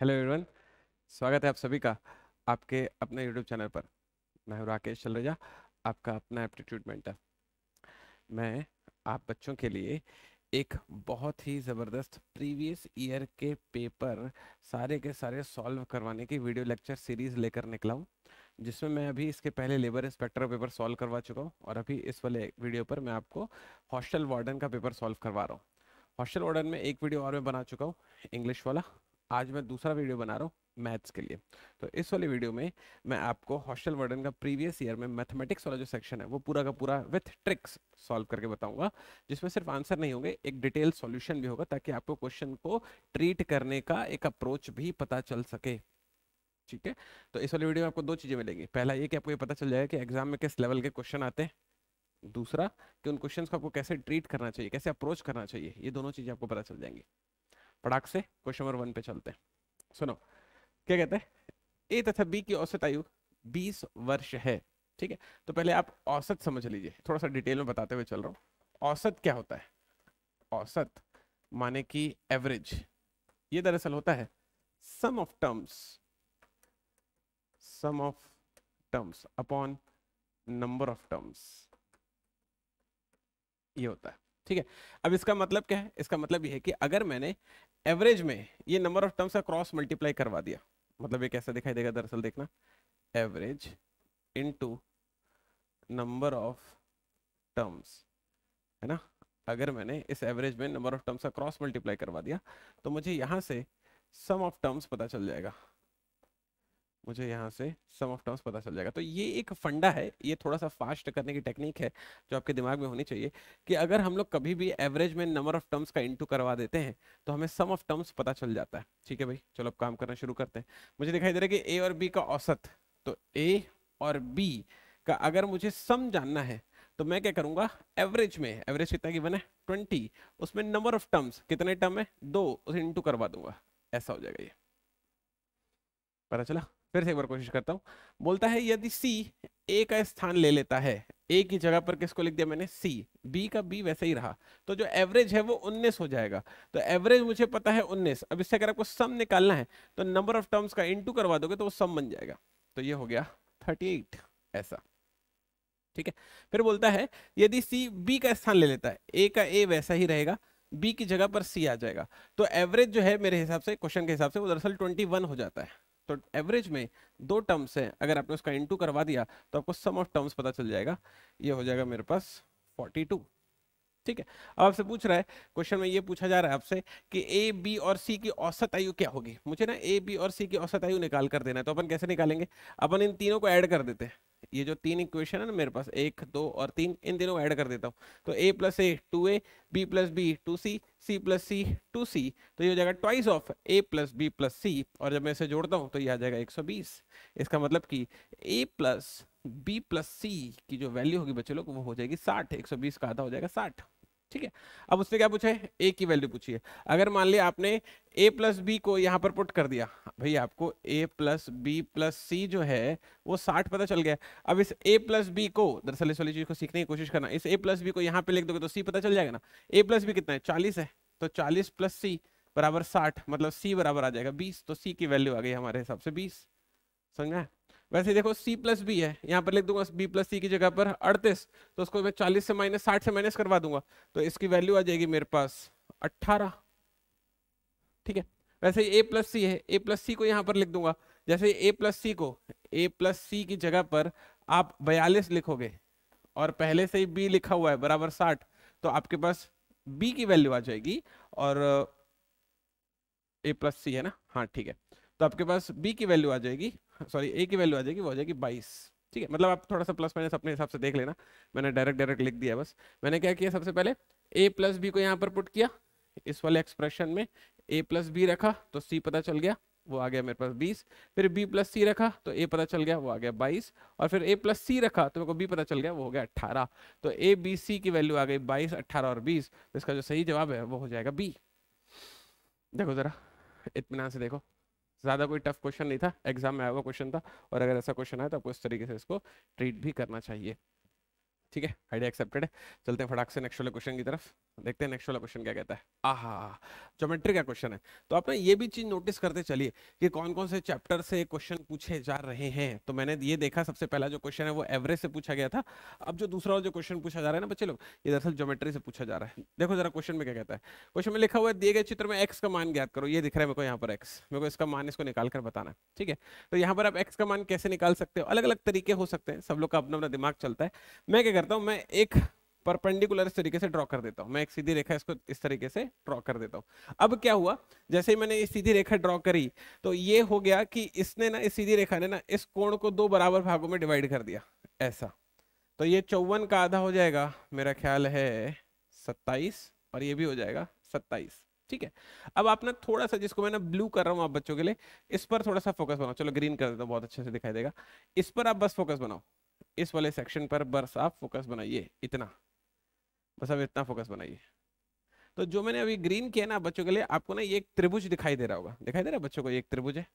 hello everyone स्वागत है आप सभी का आपके अपने यूट्यूब चैनल पर मैं हूँ राकेश चलरेजा आपका अपना एप्टीट्यूड मेंटर मैं आप बच्चों के लिए एक बहुत ही ज़बरदस्त प्रीवियस ईयर के पेपर सारे के सारे सॉल्व करवाने की वीडियो लेक्चर सीरीज़ लेकर निकला हूँ जिसमें मैं अभी इसके पहले लेबर इंस्पेक्टर का पेपर सॉल्व करवा चुका हूँ और अभी इस वाले वीडियो पर मैं आपको हॉस्टल वार्डन का पेपर सॉल्व करवा रहा हूँ हॉस्टल वार्डन में एक वीडियो और मैं बना चुका हूँ इंग्लिश वाला आज मैं दूसरा वीडियो बना रहा हूँ मैथ्स के लिए तो इस वाले वीडियो में मैं आपको हॉस्टल वर्डन का प्रीवियस ईयर में मैथमेटिक्स वाला जो सेक्शन है वो पूरा का पूरा विथ ट्रिक्स सॉल्व करके बताऊंगा जिसमें सिर्फ आंसर नहीं होंगे एक डिटेल सॉल्यूशन भी होगा ताकि आपको क्वेश्चन को ट्रीट करने का एक अप्रोच भी पता चल सके ठीक है तो इस वाले वीडियो में आपको दो चीज़ें मिलेंगी पहला ये कि आपको ये पता चल जाएगा कि एग्जाम में किस लेवल के क्वेश्चन आते हैं दूसरा कि उन क्वेश्चन को आपको कैसे ट्रीट करना चाहिए कैसे अप्रोच करना चाहिए ये दोनों चीज़ें आपको पता चल जाएंगी पड़ाक से क्वेश्चन नंबर वन पे चलते हैं सुनो क्या कहते हैं ए तथा बी की औसत आयु बीस वर्ष है ठीक है तो पहले आप औसत समझ लीजिए थोड़ा सा डिटेल में बताते हुए चल रहा हूँ औसत क्या होता है औसत माने कि एवरेज ये दरअसल होता है sum of terms sum of terms upon number of terms ये होता है ठीक है अब इसका मतलब क्या है इसका मतलब ये है कि अगर मैंने एवरेज में ये नंबर ऑफ टर्म्स का क्रॉस मल्टीप्लाई करवा दिया मतलब ये कैसा दिखाई देगा दरअसल देखना average into number of terms है ना अगर मैंने इस एवरेज में नंबर ऑफ टर्म्स का क्रॉस मल्टीप्लाई करवा दिया तो मुझे यहाँ से सम ऑफ टर्म्स पता चल जाएगा मुझे यहाँ से सम ऑफ टर्म्स पता चल जाएगा तो ये एक फंडा है ये थोड़ा सा फास्ट करने की टेक्निक है जो आपके दिमाग में होनी चाहिए कि अगर हम लोग कभी भी एवरेज में नंबर ऑफ टर्म्स का इंटू करवा देते हैं तो हमें सम ऑफ टर्म्स पता चल जाता है ठीक है भाई चलो अब काम करना शुरू करते हैं मुझे दिखाई दे रहा है कि ए और बी का औसत तो ए और बी का अगर मुझे सम जानना है तो मैं क्या करूंगा एवरेज में एवरेज कितना की है ट्वेंटी उसमें नंबर ऑफ टर्म्स कितने टर्म है दो उसे इंटू करवा दूंगा ऐसा हो जाएगा ये पता चला फिर से एक बार कोशिश करता हूँ बोलता है यदि सी ए का स्थान ले लेता है ए की जगह पर किसको लिख दिया मैंने सी बी का बी वैसे ही रहा तो जो एवरेज है वो उन्नीस हो जाएगा तो एवरेज मुझे पता है उन्नीस अब इससे अगर आपको सम निकालना है तो नंबर ऑफ टर्म्स का इंटू करवा दोगे तो वो सम बन जाएगा तो ये हो गया थर्टी एट ऐसा ठीक है फिर बोलता है यदि सी बी का स्थान ले लेता है ए का ए वैसा ही रहेगा बी की जगह पर सी आ जाएगा तो एवरेज जो है मेरे हिसाब से क्वेश्चन के हिसाब से वो दरअसल ट्वेंटी वन हो जाता है तो एवरेज में दो टर्म्स हैं अगर आपने उसका इनटू करवा दिया तो आपको सम ऑफ टर्म्स पता चल जाएगा ये हो जाएगा मेरे पास 42 ठीक है अब आपसे पूछ रहा है क्वेश्चन में ये पूछा जा रहा है आपसे कि ए बी और सी की औसत आयु क्या होगी मुझे ना ए बी और सी की औसत आयु निकाल कर देना है तो अपन कैसे निकालेंगे अपन इन तीनों को ऐड कर देते हैं ये जो तीन इक्वेशन है ना मेरे पास एक दो और तीन इन तीनों ऐड कर देता हूँ तो A plus A two A B plus B two C C plus C two C तो ये हो जाएगा twice of A plus B plus C और जब मैं इसे जोड़ता हूँ तो ये आ जाएगा 120 इसका मतलब कि A plus B plus C की जो वैल्यू होगी बच्चे लोग वो हो जाएगी सौ बीस का आधा हो जाएगा साठ ठीक है अब उससे क्या पूछा है ए की वैल्यू पूछी है अगर मान लिया आपने ए प्लस बी को यहाँ पर पुट कर दिया भाई आपको A plus B plus C जो है वो साठ पता चल गया अब इस ए प्लस बी को दरअसल इस वाली चीज को सीखने की कोशिश करना इस ए प्लस बी को यहाँ पे लिख दोगे तो सी पता चल जाएगा ना ए प्लस बी कितना है चालीस है तो चालीस प्लस सी बराबर साठ मतलब सी बराबर आ जाएगा बीस तो सी की वैल्यू आ गई हमारे हिसाब से बीस समझा वैसे देखो सी प्लस बी है यहाँ पर लिख दूंगा बी प्लस सी की जगह पर 38 तो उसको मैं 40 से माइनस 60 से माइनस करवा दूंगा तो इसकी वैल्यू आ जाएगी मेरे पास 18 ठीक है वैसे ए प्लस सी है ए प्लस सी को यहाँ पर लिख दूंगा जैसे ए प्लस सी को ए प्लस सी की जगह पर आप बयालीस लिखोगे और पहले से ही बी लिखा हुआ है बराबर साठ तो आपके पास बी की वैल्यू आ जाएगी और ए प्लस सी है ना हाँ ठीक है तो आपके पास बी की वैल्यू आ जाएगी सॉरी ए की वैल्यू आ जाएगी वो आ जाएगी बाईस ठीक है मतलब आप थोड़ा सा प्लस माइनस अपने हिसाब से देख लेना मैंने डायरेक्ट डायरेक्ट लिख दिया बस मैंने क्या किया सबसे पहले ए प्लस बी को यहाँ पर पुट किया इस वाले एक्सप्रेशन में ए प्लस बी रखा तो सी पता चल गया वो आ गया मेरे पास बीस फिर बी प्लस सी रखा तो ए पता चल गया वो आ गया बाईस और फिर ए प्लस सी रखा तो मेरे को बी पता चल गया वो हो गया अट्ठारह तो ए बी सी की वैल्यू आ गई बाईस अट्ठारह और बीस तो इसका जो सही जवाब है वो हो जाएगा बी देखो ज़रा इतमान से देखो ज़्यादा कोई टफ क्वेश्चन नहीं था एग्जाम में आया हुआ क्वेश्चन था और अगर ऐसा क्वेश्चन आया तो आपको इस तरीके से इसको ट्रीट भी करना चाहिए ठीक है आइडिया एक्सेप्टेड है चलते हैं फटाक से नेक्स्ट वाले क्वेश्चन की तरफ देखते हैं नेक्स्ट वाला क्वेश्चन क्या कहता है आहा ज्योमेट्री का क्वेश्चन है तो आपने ये भी चीज नोटिस करते चलिए कि कौन कौन से चैप्टर से क्वेश्चन पूछे जा रहे हैं तो मैंने ये देखा सबसे पहला जो क्वेश्चन है वो एवरेज से पूछा गया था अब जो दूसरा जो क्वेश्चन पूछा जा रहा है ना बच्चे लोग ये दरअसल ज्योमेट्री से पूछा जा रहा है देखो जरा क्वेश्चन में क्या कहता है क्वेश्चन में लिखा हुआ है दिए गए चित्र में एक्स का मान ज्ञात करो ये दिख रहा है मेरे को यहाँ पर एक्स मेरे को इसका मान इसको निकाल कर बताना ठीक है तो यहाँ पर आप एक्स का मान कैसे निकाल सकते हो अलग अलग तरीके हो सकते हैं सब लोग का अपना अपना दिमाग चलता है मैं क्या करता हूँ मैं एक परपेंडिकुलर इस तरीके से ड्रॉ कर देता हूँ मैं एक सीधी रेखा इसको इस तरीके से ड्रॉ कर देता हूँ अब क्या हुआ जैसे ही मैंने ये सीधी रेखा ड्रॉ करी तो ये हो गया कि इसने ना इस सीधी रेखा ने ना इस कोण को दो बराबर भागों में डिवाइड कर दिया ऐसा तो ये चौवन का आधा हो जाएगा मेरा ख्याल है सत्ताईस और ये भी हो जाएगा सत्ताईस ठीक है अब आप ना थोड़ा सा जिसको मैं ना ब्लू कर रहा हूँ आप बच्चों के लिए इस पर थोड़ा सा फोकस बनाओ चलो ग्रीन कर देता हूँ बहुत अच्छे से दिखाई देगा इस पर आप बस फोकस बनाओ इस वाले सेक्शन पर बस आप फोकस बनाइए इतना बस आप इतना फोकस बनाइए तो जो मैंने अभी ग्रीन किया ना बच्चों के लिए आपको ना ये एक त्रिभुज दिखाई दे रहा होगा दिखाई दे रहा है बच्चों को एक त्रिभुज है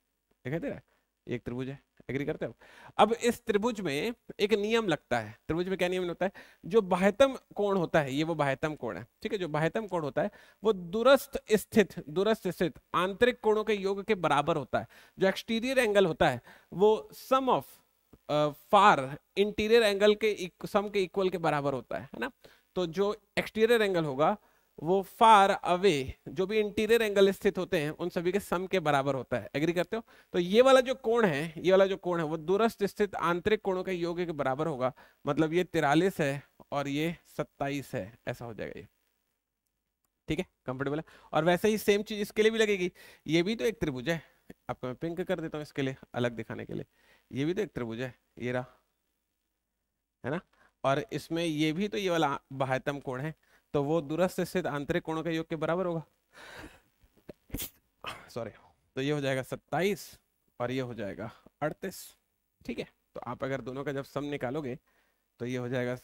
दिखाई दे रहा है एक त्रिभुज है एग्री करते हो अब इस त्रिभुज में एक नियम लगता है त्रिभुज में क्या नियम होता है जो बाह्यतम कोण होता है ये वो बाह्यतम कोण है ठीक है जो बाह्यतम कोण होता है वो दूरस्थ स्थित दूरस्थ स्थित आंतरिक कोणों के योग के बराबर होता है जो एक्सटीरियर एंगल होता है वो sum of four interior angle के सम के इक्वल के बराबर होता है है ना तो जो एक्सटीरियर एंगल होगा वो फार अवे जो भी इंटीरियर एंगल स्थित होते हैं उन सभी के सम के बराबर होता है एग्री करते हो तो ये वाला जो कोण है ये वाला जो कोण है वो दूरस्थ स्थित आंतरिक कोणों के योग के बराबर होगा मतलब ये तिरालीस है और ये सत्ताईस है ऐसा हो जाएगा ये ठीक है कंफर्टेबल है और वैसे ही सेम चीज इसके लिए भी लगेगी ये भी तो एक त्रिभुज है आपको तो मैं पिंक कर देता हूँ इसके लिए अलग दिखाने के लिए ये भी तो त्रिभुज है ये रहा है ना और इसमें ये भी तो ये वाला बाह्यतम कोण है तो वो दूरस्थ स्थित आंतरिक कोणों के योग के बराबर होगा सॉरी तो ये हो जाएगा सत्ताईस और ये हो जाएगा अड़तीस ठीक है तो आप अगर दोनों का जब सम निकालोगे तो ये हो जाएगा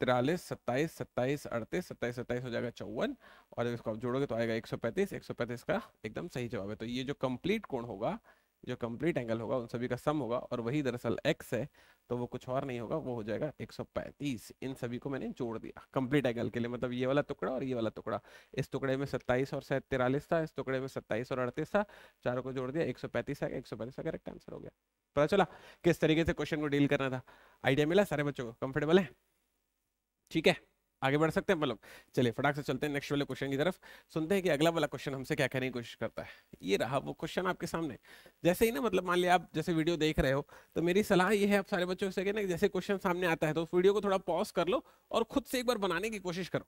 तिरालीस सत्ताईस सत्ताईस अड़तीस सत्ताईस सत्ताईस हो जाएगा चौवन और इसको आप जोड़ोगे तो आएगा एक सौ पैंतीस एक सौ पैंतीस का एकदम सही जवाब है तो ये जो कंप्लीट कोण होगा जो कंप्लीट एंगल होगा उन सभी का सम होगा और वही दरअसल एक्स है तो वो कुछ और नहीं होगा वो हो जाएगा 135 इन सभी को मैंने जोड़ दिया कंप्लीट एंगल के लिए मतलब ये वाला टुकड़ा और ये वाला टुकड़ा इस टुकड़े में 27 और शायद तिरालीस था इस टुकड़े में 27 और अड़तीस था चारों को जोड़ दिया 135 आ गया 135 का करेक्ट आंसर हो गया पता चला किस तरीके से क्वेश्चन को डील करना था आइडिया मिला सारे बच्चों को कंफर्टेबल है ठीक है आगे बढ़ सकते हैं हम लोग चलिए फटाक से चलते हैं नेक्स्ट वाले क्वेश्चन की तरफ सुनते हैं कि अगला वाला क्वेश्चन हमसे क्या कहने की कोशिश करता है ये रहा वो क्वेश्चन आपके सामने जैसे ही ना मतलब मान लिया आप जैसे वीडियो देख रहे हो तो मेरी सलाह ये है आप सारे बच्चों से ना जैसे क्वेश्चन सामने आता है तो वीडियो को थोड़ा पॉज कर लो और खुद से एक बार बनाने की कोशिश करो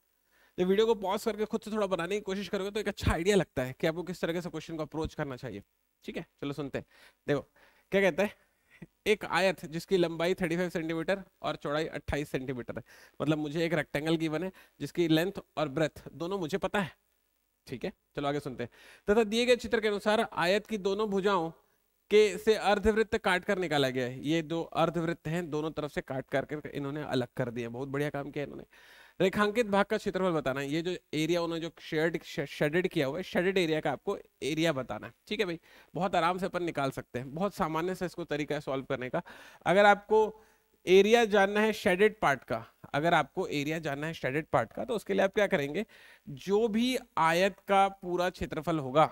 जब वीडियो को पॉज करके खुद से थोड़ा बनाने की कोशिश करोगे तो एक अच्छा आइडिया लगता है कि आपको किस तरह से क्वेश्चन को अप्रोच करना चाहिए ठीक है चलो सुनते हैं देखो क्या कहते हैं एक आयत जिसकी लंबाई 35 सेंटीमीटर और चौड़ाई 28 सेंटीमीटर है मतलब मुझे एक रेक्टेंगल की बने जिसकी लेंथ और ब्रेथ दोनों मुझे पता है ठीक है चलो आगे सुनते हैं तथा दिए गए चित्र के अनुसार आयत की दोनों भुजाओं के से अर्धवृत्त काट कर निकाला गया है ये दो अर्धवृत्त हैं दोनों तरफ से काट कर इन्होंने अलग कर दिया बहुत बढ़िया काम किया इन्होंने रेखांकित भाग का क्षेत्रफल बताना है ये जो एरिया उन्होंने जो शेड शेडेड किया हुआ है शेडेड एरिया का आपको एरिया बताना है ठीक है भाई बहुत आराम से अपन निकाल सकते हैं बहुत सामान्य सा इसको तरीका है सॉल्व करने का अगर आपको एरिया जानना है शेडेड पार्ट का अगर आपको एरिया जानना है शेडेड पार्ट का तो उसके लिए आप क्या करेंगे जो भी आयत का पूरा क्षेत्रफल होगा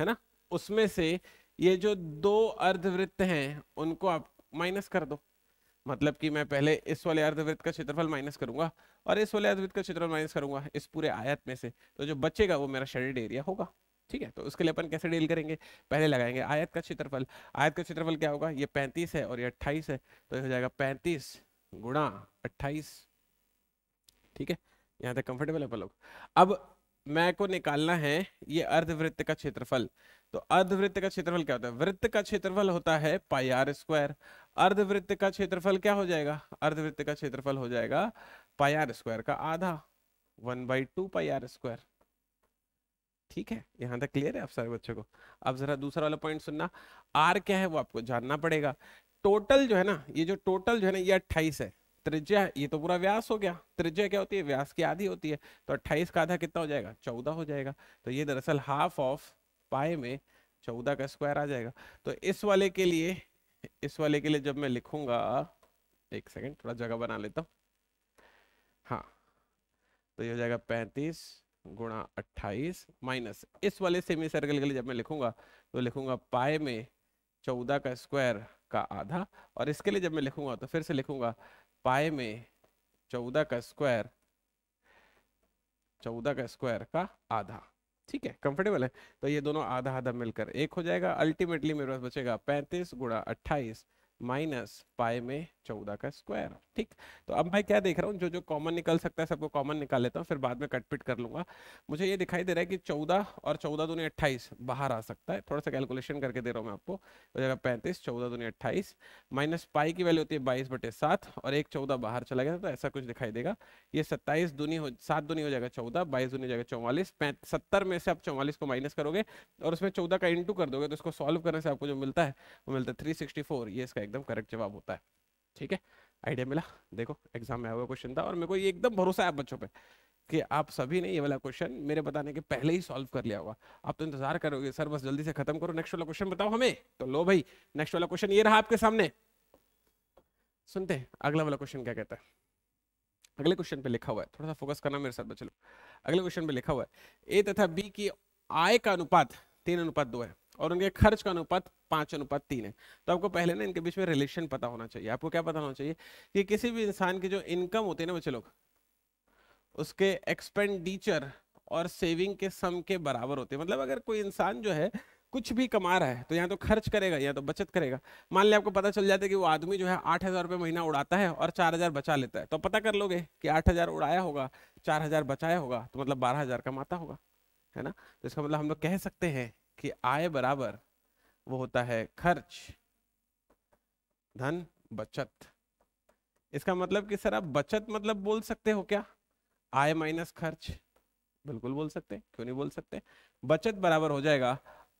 है ना उसमें से ये जो दो अर्धवृत्त हैं उनको आप माइनस कर दो मतलब कि मैं पहले इस वाले अर्धवृत्त का क्षेत्रफल माइनस करूंगा और इस वाले अद्वित का क्षेत्रफल माइनस करूंगा इस पूरे आयत में से तो जो बचेगा वो मेरा शेडेड एरिया होगा ठीक है तो उसके लिए अपन कैसे डील करेंगे पहले लगाएंगे आयत का क्षेत्रफल आयत का क्षेत्रफल क्या होगा ये पैंतीस है और ये अट्ठाईस है तो ये हो जाएगा पैंतीस गुणा अट्ठाईस ठीक है यहाँ तक कंफर्टेबल है लोग अब मैं को निकालना है ये अर्धवृत्त का क्षेत्रफल तो अर्धवृत्त का क्षेत्रफल क्या होता है वृत्त का क्षेत्रफल होता है पाई आर स्क्वायर अर्धवृत्त का क्षेत्रफल क्या हो जाएगा अर्धवृत्त का क्षेत्रफल हो जाएगा पाई आर स्क्वायर का आधा one by two pi R square ठीक है यहां तक क्लियर है आप सारे बच्चों को अब जरा दूसरा वाला पॉइंट सुनना आर क्या है वो आपको जानना पड़ेगा टोटल जो है ना ये जो टोटल जो है ना ये अट्ठाईस है त्रिज्या ये तो पूरा व्यास हो गया त्रिज्या क्या होती है व्यास की आधी होती है तो अट्ठाईस का आधा कितना हो जाएगा चौदह हो जाएगा तो ये दरअसल हाफ ऑफ पाए में चौदह का स्क्वायर आ जाएगा तो इस वाले के लिए इस वाले के लिए जब मैं लिखूंगा एक सेकेंड थोड़ा जगह बना लेता हूँ तो ये हो जाएगा पैंतीस गुणा अट्ठाईस माइनस इस वाले सेमी सर्कल के लिए जब मैं लिखूंगा तो लिखूंगा पाए में चौदह का स्क्वायर का आधा और इसके लिए जब मैं लिखूंगा तो फिर से लिखूंगा पाए में चौदह का स्क्वायर चौदह का स्क्वायर का आधा ठीक है कंफर्टेबल है तो ये दोनों आधा आधा मिलकर एक हो जाएगा अल्टीमेटली मेरे पास बचेगा पैंतीस गुणा अट्ठाईस माइनस पाई में चौदह का स्क्वायर ठीक तो अब मैं क्या देख रहा हूँ जो जो कॉमन निकल सकता है सबको कॉमन निकाल लेता हूँ फिर बाद में कटपिट कर लूंगा मुझे ये दिखाई दे रहा है कि चौदह और चौदह दूनी अट्ठाईस बाहर आ सकता है थोड़ा सा कैलकुलेशन करके दे रहा हूँ मैं आपको तो जगह पैंतीस चौदह दूनी अट्ठाईस माइनस पाई की वैल्यू होती है बाईस बटे सात और एक चौदह बाहर चला गया तो ऐसा कुछ दिखाई देगा ये सत्ताईस दूनी हो सात दूनी हो जाएगा चौदह बाईस दूनी हो जाएगा चौवालीस सत्तर में से आप चौवालीस को माइनस करोगे और उसमें चौदह का इंटू कर दोगे तो इसको सॉल्व करने से आपको जो मिलता है वो मिलता है थ्री ये इसका एकदम करेक्ट जवाब होता है ठीक है आइडिया मिला देखो एग्जाम में आया हुआ क्वेश्चन था और मेरे को ये एकदम भरोसा है बच्चों पे कि आप सभी ने ये वाला क्वेश्चन मेरे बताने के पहले ही सॉल्व कर लिया होगा आप तो इंतजार करोगे सर बस जल्दी से खत्म करो नेक्स्ट वाला क्वेश्चन बताओ हमें तो लो भाई नेक्स्ट वाला क्वेश्चन ये रहा आपके सामने सुनते हैं अगला वाला क्वेश्चन क्या कहता है अगले क्वेश्चन पे लिखा हुआ है थोड़ा सा फोकस करना मेरे साथ बच्चे अगले क्वेश्चन पे लिखा हुआ है ए तथा बी की आय का अनुपात तीन अनुपात दो है और उनके खर्च का अनुपात पाँच अनुपात तीन है तो आपको पहले ना इनके बीच में रिलेशन पता होना चाहिए आपको क्या पता होना चाहिए कि किसी भी इंसान की जो इनकम होती है ना बच्चे लोग उसके एक्सपेंडिचर और सेविंग के सम के बराबर होते हैं मतलब अगर कोई इंसान जो है कुछ भी कमा रहा है तो यहाँ तो खर्च करेगा या तो बचत करेगा मान लिया आपको पता चल जाता है कि वो आदमी जो है आठ हज़ार रुपये महीना उड़ाता है और चार हज़ार बचा लेता है तो पता कर लोगे कि आठ हज़ार उड़ाया होगा चार हज़ार बचाया होगा तो मतलब बारह हज़ार कमाता होगा है ना तो इसका मतलब हम लोग कह सकते हैं कि आय बराबर वो होता है खर्च धन बचत इसका मतलब कि सर आप बचत मतलब बोल सकते हो क्या आय माइनस खर्च बिल्कुल बोल सकते क्यों नहीं बोल सकते बचत बराबर हो जाएगा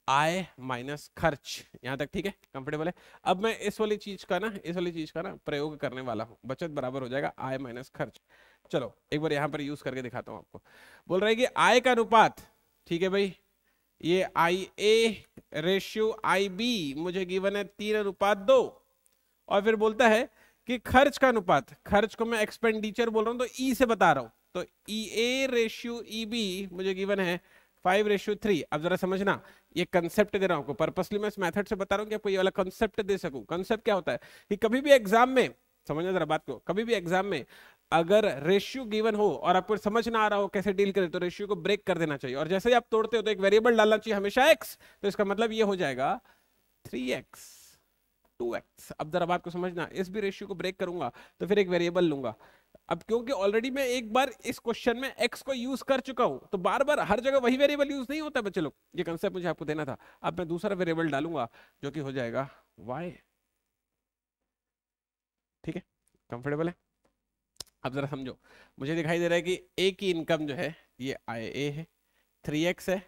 आय माइनस खर्च यहां तक ठीक है कंफर्टेबल है अब मैं इस वाली चीज का ना इस वाली चीज का ना प्रयोग करने वाला हूं बचत बराबर हो जाएगा आय माइनस खर्च चलो एक बार यहां पर यूज करके दिखाता हूं आपको बोल रहे कि आय का अनुपात ठीक है भाई ये I A ratio I B मुझे गिवन है तीन अनुपात दो और फिर बोलता है कि खर्च का अनुपात खर्च को मैं एक्सपेंडिचर बोल रहा हूं तो ई e से बता रहा हूं तो E A ratio E B मुझे गिवन है फाइव रेशियो थ्री अब जरा समझना ये कंसेप्ट दे रहा हूं आपको पर्पसली मैं इस मेथड से बता रहा हूँ कि आपको ये वाला कंसेप्ट दे सकूं कंसेप्ट क्या होता है कि कभी भी एग्जाम में समझना जरा बात को कभी भी एग्जाम में अगर रेशियो गिवन हो और आपको समझ ना आ रहा हो कैसे डील करें तो रेशियो को ब्रेक कर देना चाहिए और जैसे ही आप तोड़ते हो तो एक वेरिएबल डालना चाहिए हमेशा एक्स तो इसका मतलब ये हो जाएगा थ्री एक्स टू एक्स अब जरा आपको समझना इस भी रेशियो को ब्रेक करूंगा तो फिर एक वेरिएबल लूंगा अब क्योंकि ऑलरेडी मैं एक बार इस क्वेश्चन में एक्स को यूज कर चुका हूं तो बार बार हर जगह वही वेरिएबल यूज नहीं होता बच्चे लोग ये कंसेप्ट मुझे आपको देना था अब मैं दूसरा वेरिएबल डालूंगा जो कि हो जाएगा वाई ठीक है कंफर्टेबल है अब ज़रा समझो मुझे दिखाई दे रहा है कि ए की इनकम जो है ये आई ए है थ्री एक्स है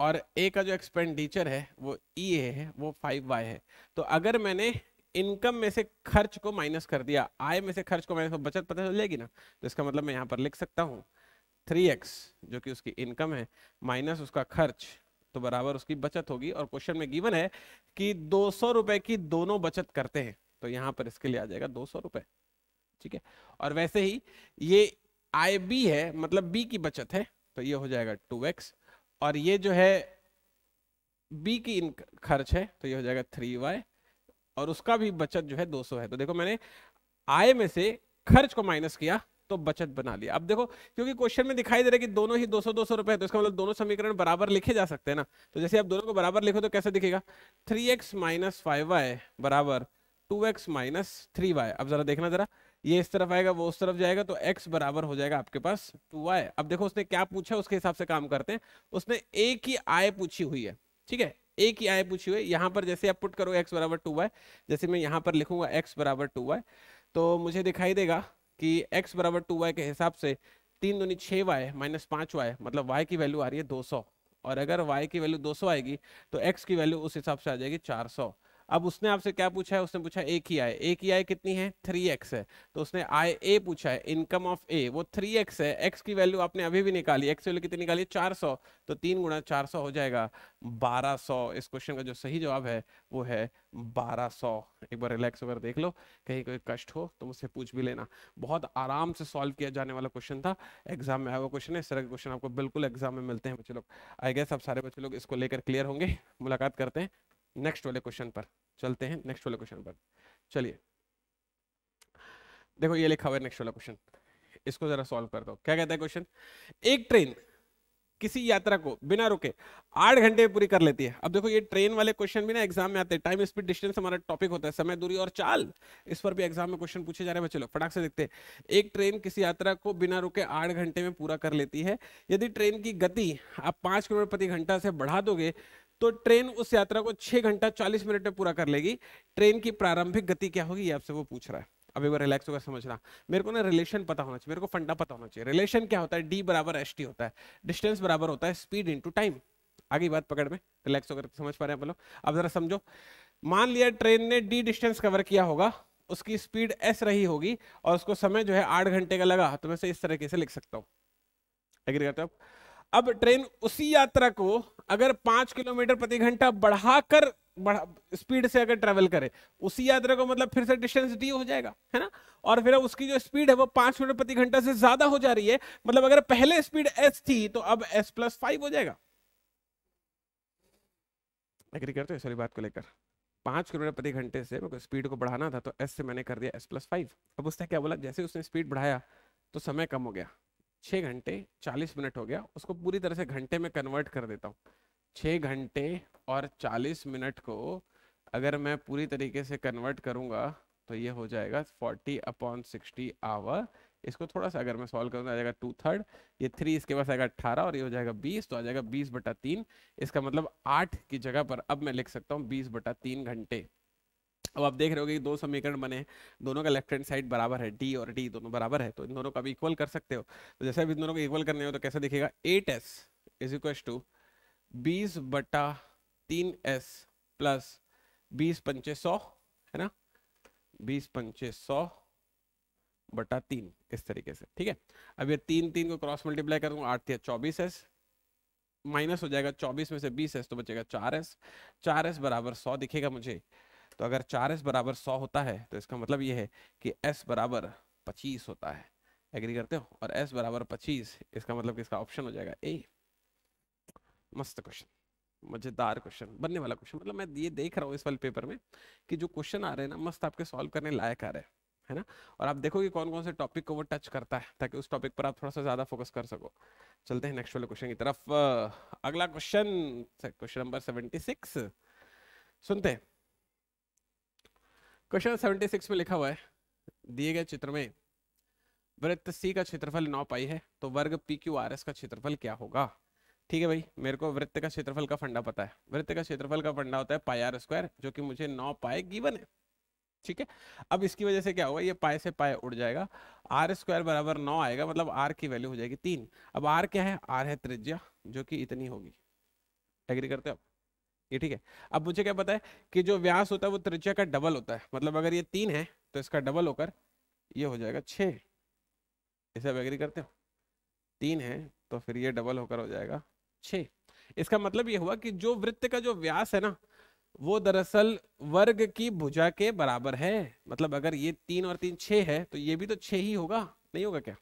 और ए का जो एक्सपेंडिचर है वो ई e ए है वो फाइव वाई है तो अगर मैंने इनकम में से खर्च को माइनस कर दिया आय में से खर्च को माइनस तो बचत पता चलेगी ना तो इसका मतलब मैं यहाँ पर लिख सकता हूँ थ्री एक्स जो कि उसकी इनकम है माइनस उसका खर्च तो बराबर उसकी बचत होगी और क्वेश्चन में गिवन है कि दो सौ रुपए की दोनों बचत करते हैं तो यहाँ पर इसके लिए आ जाएगा दो सौ रुपए ठीक है और वैसे ही ये आई बी है मतलब बी की बचत है तो ये हो जाएगा टू एक्स और ये जो है बी की खर्च है तो ये हो जाएगा थ्री वाई और उसका भी बचत जो है दो सौ है तो देखो मैंने आय में से खर्च को माइनस किया तो बचत बना लिया अब देखो क्योंकि क्वेश्चन में दिखाई दे रहा है कि दोनों ही दो सौ दो सौ रुपए तो इसका मतलब दोनों समीकरण बराबर लिखे जा सकते हैं ना तो जैसे आप दोनों को बराबर लिखो तो कैसे दिखेगा three x minus five y बराबर two x minus three y अब जरा देखना जरा ये इस तरफ आएगा वो उस तरफ जाएगा तो x बराबर हो जाएगा आपके पास टू वाई अब देखो उसने क्या पूछा उसके हिसाब से काम करते हैं उसने a की आय पूछी हुई है ठीक है a की आय पूछी हुई है यहाँ पर जैसे आप पुट करो x बराबर टू वाई जैसे मैं यहाँ पर लिखूंगा एक्स बराबर टू वाई तो मुझे दिखाई देगा कि एक्स बराबर टू वाई के हिसाब से तीन दूनी छः वाई माइनस पाँच वाई मतलब वाई की वैल्यू आ रही है दो सौ और अगर वाई की वैल्यू दो सौ आएगी तो एक्स की वैल्यू उस हिसाब से आ जाएगी चार सौ अब उसने आपसे क्या पूछा है उसने पूछा ए की आई ए की आई कितनी है थ्री एक्स है तो उसने आई ए पूछा है इनकम ऑफ ए वो थ्री एक्स है एक्स की वैल्यू आपने अभी भी निकाली एक्स वैल्यू कितनी निकाली चार सौ तो तीन गुणा चार सौ हो जाएगा बारह सौ इस क्वेश्चन का जो सही जवाब है वो है बारह सौ एक बार रिलैक्स होकर देख लो कहीं कोई कष्ट हो तो मुझसे पूछ भी लेना बहुत आराम से सॉल्व किया जाने वाला क्वेश्चन था एग्जाम में आया हुआ क्वेश्चन है इस तरह के क्वेश्चन आपको बिल्कुल एग्जाम में मिलते हैं बच्चे लोग आई गेस आप सारे बच्चे लोग इसको लेकर क्लियर होंगे मुलाकात करते हैं नेक्स्ट वाले क्वेश्चन पर चलते हैं नेक्स्ट वाले क्वेश्चन पर चलिए देखो ये लिखा हुआ है नेक्स्ट वाला क्वेश्चन इसको जरा सॉल्व कर दो क्या कहता है क्वेश्चन एक ट्रेन किसी यात्रा को बिना रुके आठ घंटे पूरी कर लेती है अब देखो ये ट्रेन वाले क्वेश्चन भी ना एग्जाम में आते हैं टाइम स्पीड डिस्टेंस हमारा टॉपिक होता है समय दूरी और चाल इस पर भी एग्जाम में क्वेश्चन पूछे जा रहे हैं चलो फटाक से देखते हैं एक ट्रेन किसी यात्रा को बिना रुके आठ घंटे में पूरा कर लेती है यदि ट्रेन की गति आप पांच किलोमीटर प्रति घंटा से बढ़ा दोगे तो ट्रेन उस यात्रा को छह घंटा चालीस मिनट में पूरा कर लेगी ट्रेन की प्रारंभिक गति क्या होगी आपसे वो पूछ रहा है अब एक बार रिलैक्स होकर समझना मेरे को ना रिलेशन पता होना चाहिए मेरे को फंडा पता होना चाहिए रिलेशन क्या होता है डी बराबर एस टी होता है डिस्टेंस बराबर होता है स्पीड इंटू टाइम आगे बात पकड़ में रिलैक्स होकर समझ पा रहे हैं बोलो अब जरा समझो मान लिया ट्रेन ने डी डिस्टेंस कवर किया होगा उसकी स्पीड एस रही होगी और उसको समय जो है आठ घंटे का लगा तो मैं इस तरीके से लिख सकता हूँ एग्री करते हो अब ट्रेन उसी यात्रा को अगर पांच किलोमीटर प्रति घंटा बढ़ाकर बढ़ा स्पीड से अगर ट्रेवल करे उसी यात्रा को मतलब फिर से डिस्टेंस डी हो जाएगा है ना और फिर उसकी जो स्पीड है वो पांच किलोमीटर प्रति घंटा से ज़्यादा हो जा रही है मतलब अगर पहले स्पीड एस थी तो अब एस प्लस फाइव हो जाएगा एग्री करते सारी बात को लेकर पांच किलोमीटर प्रति घंटे से मेरे को स्पीड को बढ़ाना था तो एस से मैंने कर दिया एस प्लस फाइव अब उसने क्या बोला जैसे उसने स्पीड बढ़ाया तो समय कम हो गया छः घंटे चालीस मिनट हो गया उसको पूरी तरह से घंटे में कन्वर्ट कर देता हूँ छः घंटे और चालीस मिनट को अगर मैं पूरी तरीके से कन्वर्ट करूँगा तो ये हो जाएगा फोर्टी अपॉन सिक्सटी आवर इसको थोड़ा सा अगर मैं सॉल्व करूँगा तो आ जाएगा टू थर्ड ये थ्री इसके पास आएगा अट्ठारह और ये हो जाएगा बीस तो आ जाएगा बीस बटा तीन इसका मतलब आठ की जगह पर अब मैं लिख सकता हूँ बीस बटा तीन घंटे अब आप देख रहे हो कि दो समीकरण बने दोनों का लेफ्ट हैंड साइड बराबर है डी और डी दोनों बराबर है तो इन दोनों को आप इक्वल कर सकते हो तो जैसे अभी दोनों को इक्वल करने हो तो कैसे दिखेगा eight S is equal to बीस बटा तीन एस प्लस बीस पंचे सौ है ना बीस पंचे सौ बटा तीन इस तरीके से ठीक है अब ये तीन तीन को क्रॉस मल्टीप्लाई करूंगा आठ या चौबीस एस माइनस हो जाएगा चौबीस में से बीस एस तो बचेगा चार एस चार एस बराबर सौ दिखेगा मुझे तो अगर चार एस बराबर सौ होता है तो इसका मतलब ये है कि एस बराबर पच्चीस होता है एग्री करते हो और एस बराबर पच्चीस इसका मतलब इसका ऑप्शन हो जाएगा ए मस्त क्वेश्चन मजेदार क्वेश्चन बनने वाला क्वेश्चन मतलब मैं ये देख रहा हूँ इस वाले पेपर में कि जो क्वेश्चन आ रहे हैं ना मस्त आपके सॉल्व करने लायक आ रहे हैं है ना और आप देखोगे कौन कौन से टॉपिक को वो टच करता है ताकि उस टॉपिक पर आप थोड़ा सा ज्यादा फोकस कर सको चलते हैं नेक्स्ट वाले क्वेश्चन की तरफ अगला question question number seventy six सुनते हैं क्वेश्चन 76 में लिखा हुआ है दिए गए चित्र में वृत्त सी का क्षेत्रफल नौ पाई है तो वर्ग पी क्यू आर एस का क्षेत्रफल क्या होगा ठीक है भाई मेरे को वृत्त का क्षेत्रफल का फंडा पता है वृत्त का क्षेत्रफल का फंडा होता है पाई आर स्क्वायर जो कि मुझे नौ पाए गिवन है ठीक है अब इसकी वजह से क्या होगा ये पाए से पाए उड़ जाएगा आर स्क्वायर बराबर नौ आएगा मतलब आर की वैल्यू हो जाएगी तीन अब आर क्या है आर है त्रिज्या जो कि इतनी होगी एग्री करते हो आप ये ठीक है अब मुझे क्या पता है कि जो व्यास होता है वो त्रिज्या का डबल होता है मतलब अगर ये तीन है तो इसका डबल होकर ये हो जाएगा छः इसे आप एग्री करते हो तीन है तो फिर ये डबल होकर हो जाएगा छः इसका मतलब ये हुआ कि जो वृत्त का जो व्यास है ना वो दरअसल वर्ग की भुजा के बराबर है मतलब अगर ये तीन और तीन छे है तो ये भी तो छे ही होगा नहीं होगा क्या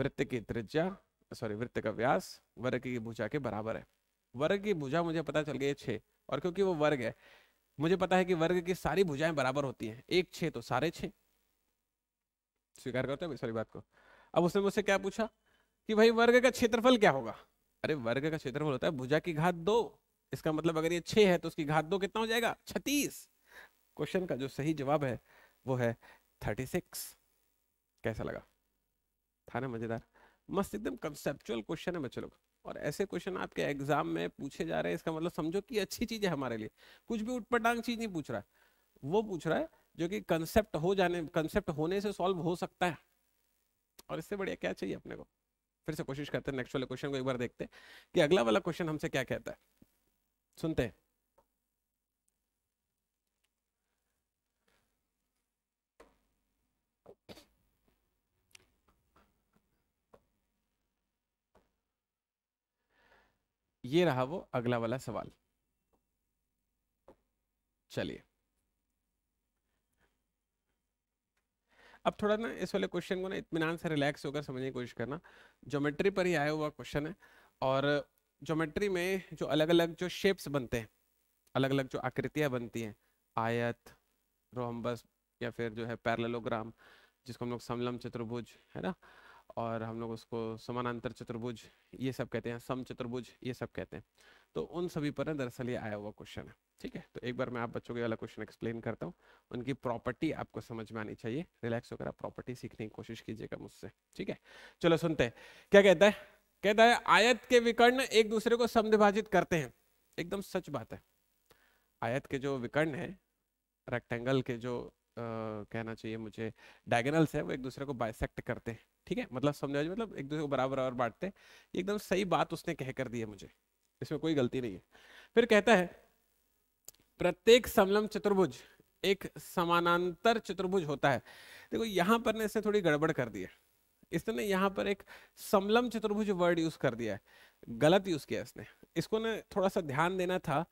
वृत्त की त्रिज्या सॉरी वृत्त का व्यास वर्ग की भुजा के बराबर है वर्ग की भुजा मुझे पता चल गई छे और क्योंकि वो वर्ग है मुझे पता है कि वर्ग की सारी भुजाएं बराबर होती हैं एक छे तो सारे छे स्वीकार करते हैं सारी बात को अब उसने मुझसे क्या पूछा कि भाई वर्ग का क्षेत्रफल क्या होगा अरे वर्ग का क्षेत्रफल होता है भुजा की घात दो इसका मतलब अगर ये छे है तो उसकी घात दो कितना हो जाएगा छत्तीस क्वेश्चन का जो सही जवाब है वो है थर्टी सिक्स कैसा लगा था ना मजेदार मस्त एकदम कंसेप्चुअल क्वेश्चन है बच्चे लोग और ऐसे क्वेश्चन आपके एग्जाम में पूछे जा रहे हैं इसका मतलब समझो कि अच्छी चीज है हमारे लिए कुछ भी उठपटांग चीज नहीं पूछ रहा है वो पूछ रहा है जो कि कंसेप्ट हो जाने कंसेप्ट होने से सॉल्व हो सकता है और इससे बढ़िया क्या चाहिए अपने को फिर से कोशिश करते हैं नेक्स्ट वाले क्वेश्चन को एक बार देखते हैं कि अगला वाला क्वेश्चन हमसे क्या कहता है सुनते हैं ये रहा वो अगला वाला सवाल चलिए अब थोड़ा ना इस वाले क्वेश्चन को ना इतमान से रिलैक्स होकर समझने की कोशिश करना ज्योमेट्री पर ही आया हुआ क्वेश्चन है और ज्योमेट्री में जो अलग अलग जो शेप्स बनते हैं अलग अलग जो आकृतियां बनती हैं आयत रोहम्बस या फिर जो है पैरलोग्राम जिसको हम लोग समलम चतुर्भुज है ना और हम लोग उसको समानांतर चतुर्भुज ये सब कहते हैं सम चतुर्भुज ये सब कहते हैं तो उन सभी पर दरअसल ये आया हुआ क्वेश्चन है ठीक है तो एक बार मैं आप बच्चों के वाला क्वेश्चन एक्सप्लेन करता हूँ उनकी प्रॉपर्टी आपको समझ में आनी चाहिए रिलैक्स होकर आप प्रॉपर्टी सीखने की कोशिश कीजिएगा मुझसे ठीक है चलो सुनते हैं क्या कहता है कहता है आयत के विकर्ण एक दूसरे को समिभाजित करते हैं एकदम सच बात है आयत के जो विकर्ण है रेक्टेंगल के जो कहना चाहिए मुझे डायगनल्स है वो एक दूसरे को बाइसेक्ट करते हैं ठीक है मतलब समझा मतलब एक दूसरे को बराबर बराबर बांटते हैं एकदम सही बात उसने कह कर दी है मुझे इसमें कोई गलती नहीं है फिर कहता है प्रत्येक समलम चतुर्भुज एक समानांतर चतुर्भुज होता है देखो यहाँ पर ने इसने थोड़ी गड़बड़ कर दी है इसने यहाँ पर एक समलम चतुर्भुज वर्ड यूज कर दिया है गलत यूज किया इसने इसको ने थोड़ा सा ध्यान देना था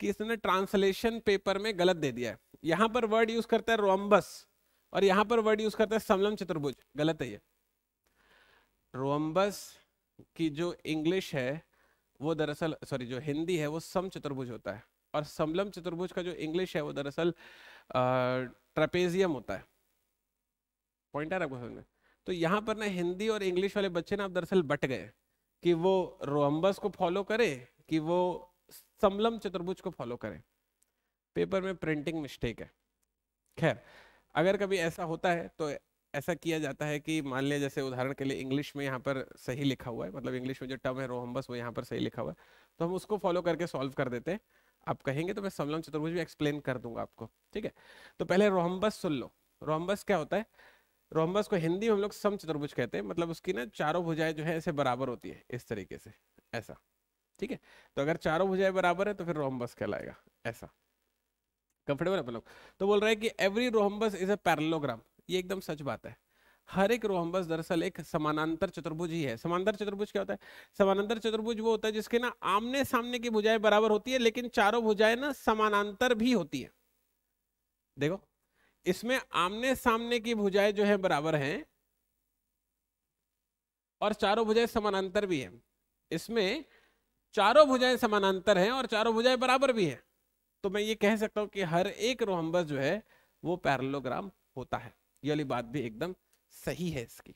कि इसने ट्रांसलेशन पेपर में गलत दे दिया है यहां पर वर्ड यूज करता है रोम्बस और यहां पर वर्ड यूज करता है समलम चतुर्भुज गलत है ये रोम्बस की जो इंग्लिश है वो दरअसल सॉरी जो हिंदी है वो सम चतुर्भुज होता है और समलम चतुर्भुज का जो इंग्लिश है वो दरअसल ट्रपेजियम होता है पॉइंट आ रहा है आपको समझ तो यहाँ पर ना हिंदी और इंग्लिश वाले बच्चे ना आप दरअसल बट गए कि वो रोम्बस को फॉलो करें कि वो समलम चतुर्भुज को फॉलो करें पेपर में प्रिंटिंग मिस्टेक है खैर अगर कभी ऐसा होता है तो ऐसा किया जाता है कि मान लिया जैसे उदाहरण के लिए इंग्लिश में यहाँ पर सही लिखा हुआ है मतलब इंग्लिश में जो टर्म है रोहम्बस वो यहाँ पर सही लिखा हुआ है तो हम उसको फॉलो करके सॉल्व कर देते हैं आप कहेंगे तो मैं समलम चतुर्भुज भी एक्सप्लेन कर दूंगा आपको ठीक है तो पहले रोहम्बस सुन लो रोहम्बस क्या होता है रोहम्बस को हिंदी में हम लोग सम चतुर्भुज कहते हैं मतलब उसकी ना चारों भुजाएं जो है ऐसे बराबर होती है इस तरीके से ऐसा ठीक है तो अगर चारों भुजाएं बराबर है तो फिर रोहम्बस कहलाएगा ऐसा कंफर्टेबल अपन लोग तो बोल रहा है कि every rhombus is a parallelogram ये एकदम सच बात है हर एक रोहम्बस दरअसल एक समानांतर चतुर्भुज ही है समानांतर चतुर्भुज क्या होता है समानांतर चतुर्भुज वो होता है जिसके ना आमने सामने की भुजाएं बराबर होती है लेकिन चारों भुजाएं ना समानांतर भी होती है देखो इसमें आमने सामने की भुजाएं जो है बराबर हैं और चारों भुजाएं समानांतर भी हैं इसमें चारों भुजाएं समानांतर हैं और चारों भुजाएं बराबर भी हैं तो मैं ये कह सकता हूँ कि हर एक रोहम्बस जो है वो पैरलोग्राम होता है ये वाली बात भी एकदम सही है इसकी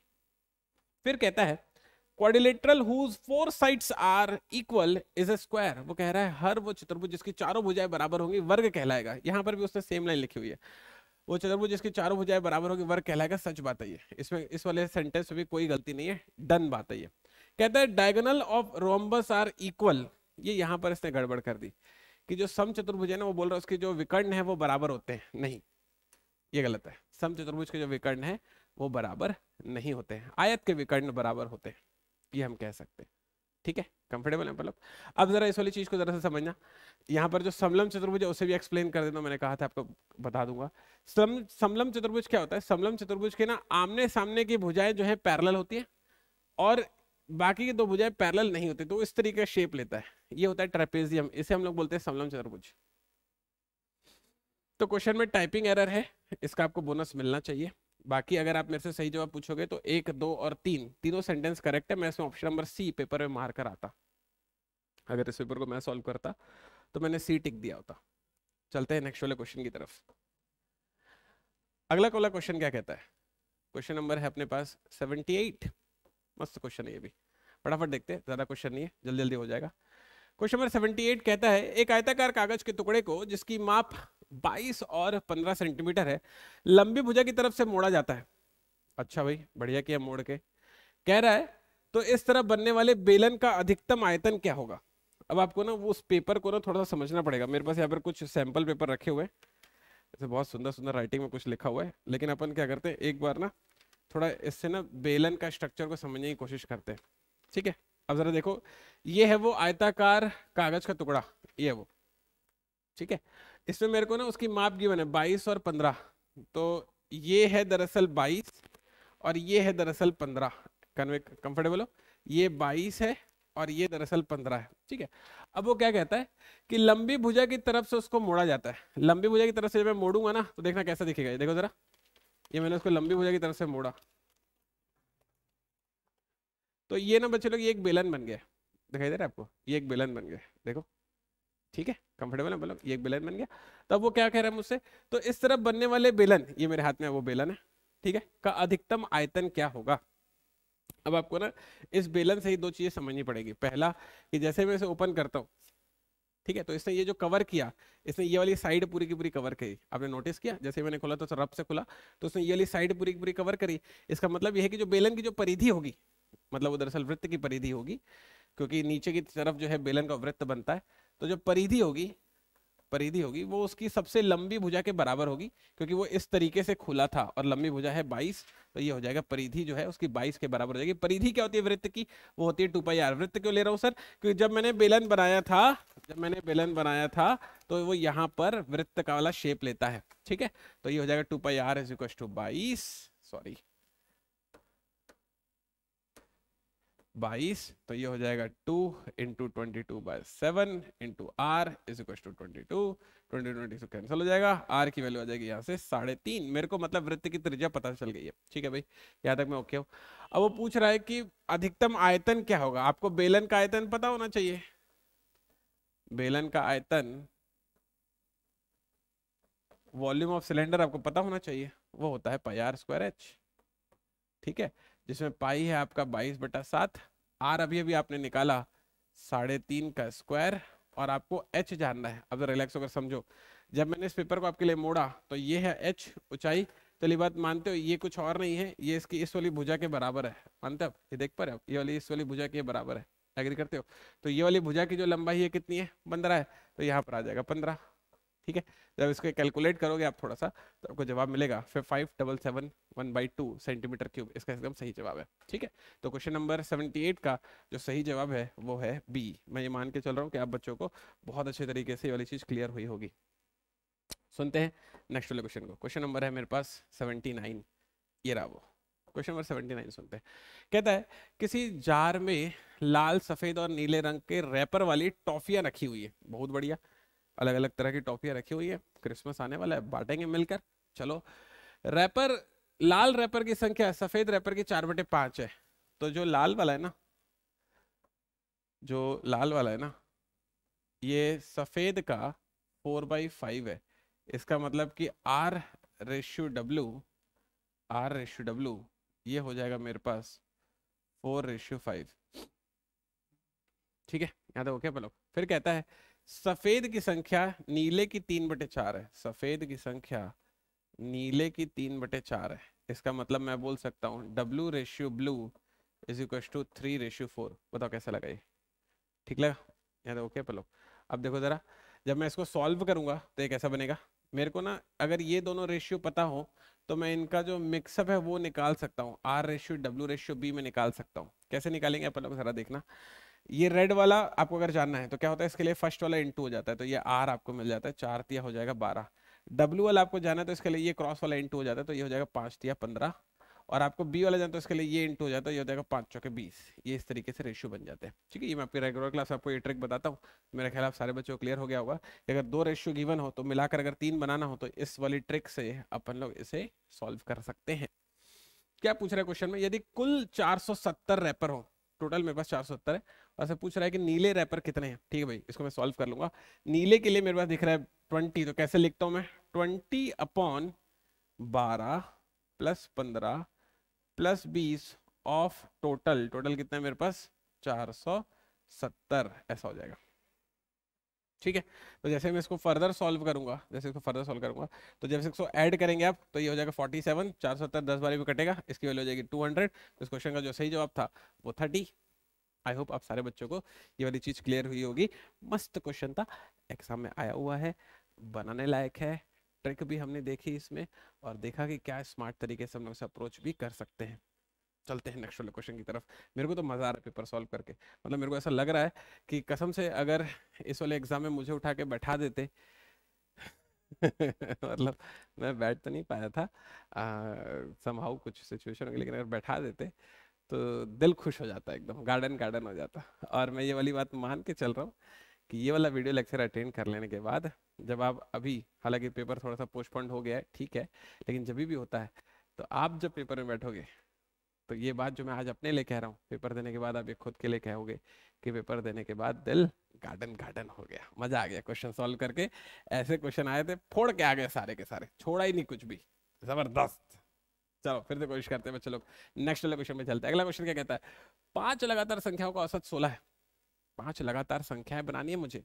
फिर कहता है quadrilateral whose four sides are equal is a square वो कह रहा है हर वो चतुर्भुज जिसकी चारों भुजाएं बराबर होंगी वर्ग कहलाएगा यहाँ पर भी उसने सेम लाइन लिखी हुई है वो चतुर्भुज जिसकी चारों भुजाएं बराबर होगी वर्ग कहलाएगा सच बात है ये इसमें इस वाले सेंटेंस में भी कोई गलती नहीं है डन बात है ये कहता है diagonal of rhombus are equal ये यहाँ पर इसने गड़बड़ कर दी कि जो सम चतुर्भुज है ना वो बोल रहा है उसके जो विकर्ण है वो बराबर होते हैं नहीं ये गलत है सम चतुर्भुज के जो विकर्ण है वो बराबर नहीं होते हैं आयत के विकर्ण बराबर होते हैं ये हम कह सकते हैं ठीक है कंफर्टेबल है मतलब अब जरा इस वाली चीज को जरा सा समझना यहाँ पर जो समलम चतुर्भुज है उसे भी एक्सप्लेन कर देना मैंने कहा था आपको बता दूंगा सम समलम चतुर्भुज क्या होता है समलम चतुर्भुज के ना आमने सामने की भुजाएं जो है पैरल होती है और बाकी के दो भुजाएं पैरेलल नहीं होते तो इस तरीके का शेप लेता है ये होता है ट्रेपेजियम इसे हम लोग बोलते हैं समलम चतुर्भुज तो क्वेश्चन में टाइपिंग एरर है इसका आपको बोनस मिलना चाहिए बाकी अगर आप मेरे से सही जवाब पूछोगे तो एक दो और तीन तीनों सेंटेंस करेक्ट है मैं इसमें ऑप्शन नंबर सी पेपर में मार कर आता अगर इस पेपर को मैं सॉल्व करता तो मैंने सी टिक दिया होता चलते हैं नेक्स्ट वाले क्वेश्चन की तरफ अगला वाला क्वेश्चन क्या कहता है क्वेश्चन नंबर है अपने पास सेवेंटी एट मस्त क्वेश्चन है ये भी फटाफट देखते हैं ज़्यादा क्वेश्चन नहीं है जल्दी जल्दी हो जाएगा क्वेश्चन नंबर 78 कहता है एक आयताकार कागज के टुकड़े को जिसकी माप 22 और 15 सेंटीमीटर है लंबी भुजा की तरफ से मोड़ा जाता है अच्छा भाई बढ़िया किया मोड़ के कह रहा है तो इस तरह बनने वाले बेलन का अधिकतम आयतन क्या होगा अब आपको ना वो उस पेपर को ना थोड़ा सा समझना पड़ेगा मेरे पास यहाँ पर कुछ सैंपल पेपर रखे हुए हैं बहुत सुंदर सुंदर राइटिंग में कुछ लिखा हुआ है लेकिन अपन क्या करते हैं एक बार ना थोड़ा इससे ना बेलन का स्ट्रक्चर को समझने की कोशिश करते हैं ठीक है अब ज़रा देखो ये है वो आयताकार कागज़ का टुकड़ा ये है वो ठीक है इसमें मेरे को ना उसकी माप की बने बाईस और पंद्रह तो ये है दरअसल बाईस और ये है दरअसल पंद्रह कन्वे कंफर्टेबल हो ये बाईस है और ये दरअसल पंद्रह है ठीक है अब वो क्या कहता है कि लंबी भुजा की तरफ से उसको मोड़ा जाता है लंबी भुजा की तरफ से जब मैं मोड़ूंगा ना तो देखना कैसा दिखेगा ये देखो ज़रा ये मैंने उसको लंबी भुजा की तरफ से मोड़ा तो ये ना बच्चे लोग ये एक बेलन बन गया दिखाई दे रहा है आपको ये एक बेलन बन गया देखो ठीक है कंफर्टेबल है मतलब ये एक बेलन बन गया तब तो वो क्या कह रहा है मुझसे तो इस तरफ बनने वाले बेलन ये मेरे हाथ में है वो बेलन है ठीक है का अधिकतम आयतन क्या होगा अब आपको ना इस बेलन से ही दो चीजें समझनी पड़ेगी पहला कि जैसे मैं इसे ओपन करता हूँ ठीक है तो इसने ये जो कवर किया इसने ये वाली साइड पूरी की पूरी कवर करी आपने नोटिस किया जैसे मैंने खोला तो रब से खुला तो उसने ये वाली साइड पूरी की पूरी कवर करी इसका मतलब यह है कि जो बेलन की जो परिधि होगी मतलब वो दरअसल वृत्त की परिधि होगी क्योंकि नीचे की तरफ जो है बेलन का वृत्त बनता है तो जो परिधि होगी परिधि होगी वो उसकी सबसे लंबी भुजा के बराबर होगी क्योंकि वो इस तरीके से खुला था और लंबी भुजा है बाईस तो ये हो जाएगा परिधि जो है उसकी बाईस के बराबर हो जाएगी परिधि क्या होती है वृत्त की वो होती है टू पाई आर वृत्त क्यों ले रहा हूँ सर क्योंकि जब मैंने बेलन बनाया था जब मैंने बेलन बनाया था तो वो यहाँ पर वृत्त का वाला शेप लेता है ठीक है तो ये हो जाएगा two pi R is equal to बाईस सॉरी बाईस तो ये हो जाएगा two into twenty two by seven into R is equal to twenty two twenty twenty से कैंसिल हो जाएगा आर की वैल्यू आ जाएगी यहाँ से साढ़े तीन मेरे को मतलब वृत्त की त्रिज्या पता चल गई है ठीक है भाई यहाँ तक मैं ओके हूँ अब वो पूछ रहा है कि अधिकतम आयतन क्या होगा आपको बेलन का आयतन पता होना चाहिए बेलन का आयतन वॉल्यूम ऑफ सिलेंडर आपको पता होना चाहिए वो होता है पाई आर स्क्वायर एच ठीक है जिसमें पाई है आपका बाईस बटा सात आर अभी अभी आपने निकाला साढ़े तीन का स्क्वायर और आपको एच जानना है अब रिलैक्स तो होकर समझो जब मैंने इस पेपर को आपके लिए मोड़ा तो ये है एच ऊंचाई चलिए बात मानते हो ये कुछ और नहीं है ये इसकी इस वाली भुजा के बराबर है मानते हो ये देख पा रहे हो ये वाली इस वाली भुजा के बराबर है एग्री करते हो तो ये वाली भुजा की जो लंबाई है कितनी है पंद्रह है तो यहाँ पर आ जाएगा पंद्रह ठीक है जब इसको कैलकुलेट करोगे आप थोड़ा सा तो आपको जवाब मिलेगा फिर five double seven one by two centimetre cube इसका एकदम सही जवाब है ठीक है तो क्वेश्चन नंबर सेवेंटी एट का जो सही जवाब है वो है बी मैं ये मान के चल रहा हूँ कि आप बच्चों को बहुत अच्छे तरीके से ये वाली चीज़ क्लियर हुई होगी सुनते हैं नेक्स्ट वाले क्वेश्चन को क्वेश्चन नंबर है मेरे पास सेवेंटी नाइन ये रहा वो क्वेश्चन नंबर सेवेंटी नाइन सुनते हैं कहता है किसी जार में लाल सफ़ेद और नीले रंग के रैपर वाली टॉफियाँ रखी हुई है बहुत बढ़िया अलग अलग तरह की टॉफियाँ रखी हुई है क्रिसमस आने वाला है बांटेंगे मिलकर चलो रैपर लाल रैपर की संख्या सफेद रैपर की चार बटे पांच है तो जो लाल वाला है ना जो लाल वाला है ना ये सफेद का फोर बाई फाइव है इसका मतलब कि R ratio W R ratio W ये हो जाएगा मेरे पास फोर रेशू फाइव ठीक है याद है ओके बोलो फिर कहता है सफेद की संख्या नीले की तीन बटे चार है सफेद की संख्या नीले की तीन बटे चार है इसका मतलब मैं बोल सकता हूँ W ratio W is equal to three ratio four बताओ कैसा लगा ये ठीक लगा यहाँ ओके तो पलो अब देखो ज़रा जब मैं इसको सॉल्व करूंगा तो ये कैसा बनेगा मेरे को ना अगर ये दोनों रेशियो पता हो तो मैं इनका जो मिक्सअप है वो निकाल सकता हूँ R ratio W ratio B में निकाल सकता हूँ कैसे निकालेंगे अपन लोग ज़रा देखना ये रेड वाला आपको अगर जानना है तो क्या होता है इसके लिए फर्स्ट वाला इंटू हो जाता है तो ये आर आपको मिल जाता है चार तिया हो जाएगा बारह डब्ल्यू वाला आपको जाना है तो इसके लिए ये क्रॉस वाला इंटू हो जाता है तो ये हो जाएगा पाँच तिया पंद्रह और आपको बी वाला जानते हो तो इसके लिए ये इंटू हो जाता है ये हो जाएगा पाँच चौके बीस ये इस तरीके से रेशियो बन जाते हैं ठीक है ये मैं आपकी रेगुलर क्लास आपको ये ट्रिक बताता हूँ मेरे ख्याल आप सारे बच्चों को क्लियर हो गया होगा अगर दो रेशियो गिवन हो तो मिलाकर अगर तीन बनाना हो तो इस वाली ट्रिक से अपन लोग इसे सॉल्व कर सकते हैं क्या पूछ रहे क्वेश्चन में यदि कुल 470 रैपर हो टोटल मेरे पास चार है अच्छा पूछ रहा है कि नीले रैपर कितने हैं ठीक है भाई इसको मैं सॉल्व कर लूंगा नीले के लिए मेरे पास दिख रहा है ट्वेंटी तो कैसे लिखता हूँ मैं ट्वेंटी अपॉन बारह प्लस पंद्रह प्लस बीस ऑफ टोटल टोटल कितना है मेरे पास चार सौ सत्तर ऐसा हो जाएगा ठीक है तो जैसे मैं इसको फर्दर सॉल्व करूंगा जैसे इसको फर्दर सॉल्व करूंगा तो जब इसको ऐड करेंगे आप तो ये हो जाएगा फोर्टी सेवन चार सौ सत्तर दस बार भी कटेगा इसकी वैल्यू हो जाएगी टू हंड्रेड तो इस क्वेश्चन का जो सही जवाब था वो थर्टी आई होप आप सारे बच्चों को ये वाली चीज़ क्लियर हुई होगी मस्त क्वेश्चन था एग्जाम में आया हुआ है बनाने लायक है ट्रिक भी हमने देखी इसमें और देखा कि क्या स्मार्ट तरीके से हम लोग अप्रोच भी कर सकते हैं चलते हैं नेक्स्ट वाले क्वेश्चन की तरफ मेरे को तो मज़ा आ रहा है पेपर सॉल्व करके मतलब मेरे को ऐसा लग रहा है कि कसम से अगर इस वाले एग्जाम में मुझे उठा के बैठा देते मतलब मैं बैठ तो नहीं पाया था समहाउ कुछ सिचुएशन लेकिन अगर बैठा देते तो दिल खुश हो जाता है एकदम गार्डन गार्डन हो जाता है और मैं ये वाली बात मान के चल रहा हूँ कि ये वाला वीडियो लेक्चर अटेंड कर लेने के बाद जब आप अभी हालांकि पेपर थोड़ा सा पोस्टपोन्ड हो गया है ठीक है लेकिन जब भी होता है तो आप जब पेपर में बैठोगे तो ये बात जो मैं आज अपने लिए कह रहा हूँ पेपर देने के बाद आप ये खुद के लिए कहोगे कि पेपर देने के बाद दिल गार्डन गार्डन हो गया मजा आ गया क्वेश्चन सॉल्व करके ऐसे क्वेश्चन आए थे फोड़ के आ गए सारे के सारे छोड़ा ही नहीं कुछ भी जबरदस्त चलो तो फिर से कोशिश करते हैं बच्चे लोग नेक्स्ट वाले क्वेश्चन में चलते हैं अगला क्वेश्चन क्या कहता है पांच लगातार संख्याओं का औसत सोलह है पांच लगातार संख्याएं बनानी है मुझे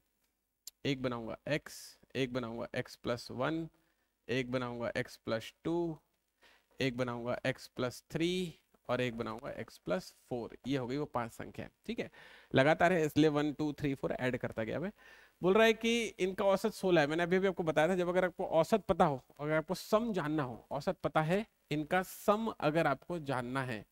एक बनाऊंगा एक्स एक बनाऊंगा x प्लस वन एक बनाऊंगा x प्लस टू एक बनाऊंगा x प्लस थ्री और एक बनाऊंगा x प्लस फोर ये हो गई वो पांच संख्या है ठीक है लगातार है इसलिए one two three four add करता गया मैं बोल रहा है कि इनका औसत सोलह है मैंने अभी अभी आपको बताया था जब अगर आपको औसत पता हो अगर आपको सम जानना हो औसत पता है इनका सम अगर आपको जानना है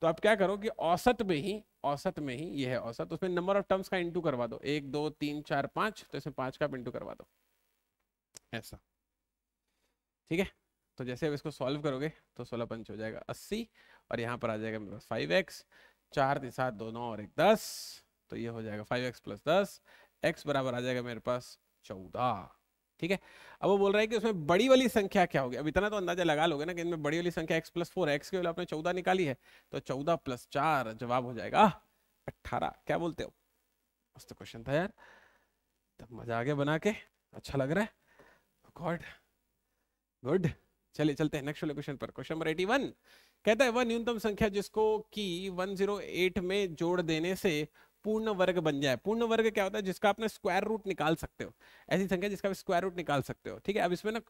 तो आप क्या करो कि औसत में ही औसत में ही ये है औसत उसमें नंबर ऑफ टर्म्स का इंटू करवा दो एक दो तीन चार पांच तो इसमें पांच का इंटू करवा दो ऐसा ठीक है तो जैसे आप इसको सॉल्व करोगे तो सोलह पंच हो जाएगा अस्सी और यहाँ पर आ जाएगा मेरे पास फाइव एक्स चार तीन सात दो नौ और एक दस तो ये हो जाएगा फाइव एक्स प्लस दस एक्स बराबर आ जाएगा मेरे पास चौदह ठीक है अब वो बोल रहा है कि उसमें बड़ी वाली संख्या क्या होगी अब इतना तो अंदाजा लगा लोगे ना कि इनमें बड़ी वाली संख्या एक्स प्लस फोर एक्स की आपने चौदह निकाली है तो चौदह प्लस चार जवाब हो जाएगा अट्ठारह क्या बोलते हो मस्त क्वेश्चन था यार तब मजा आ गया बना के अच्छा लग रहा है गॉड गुड चलिए चलते हैं नेक्स्ट वाले क्वेश्चन पर क्वेश्चन नंबर एटी वन कहता है वह न्यूनतम संख्या जिसको कि 108 में जोड़ देने से पूर्ण वर्ग बन जाए पूर्ण वर्ग क्या होता है जिसका आपने स्क्वायर रूट निकाल सकते हो ऐसी संख्या जिसका आप स्क्वायर रूट निकाल सकते हो ठीक है अब इसमें ना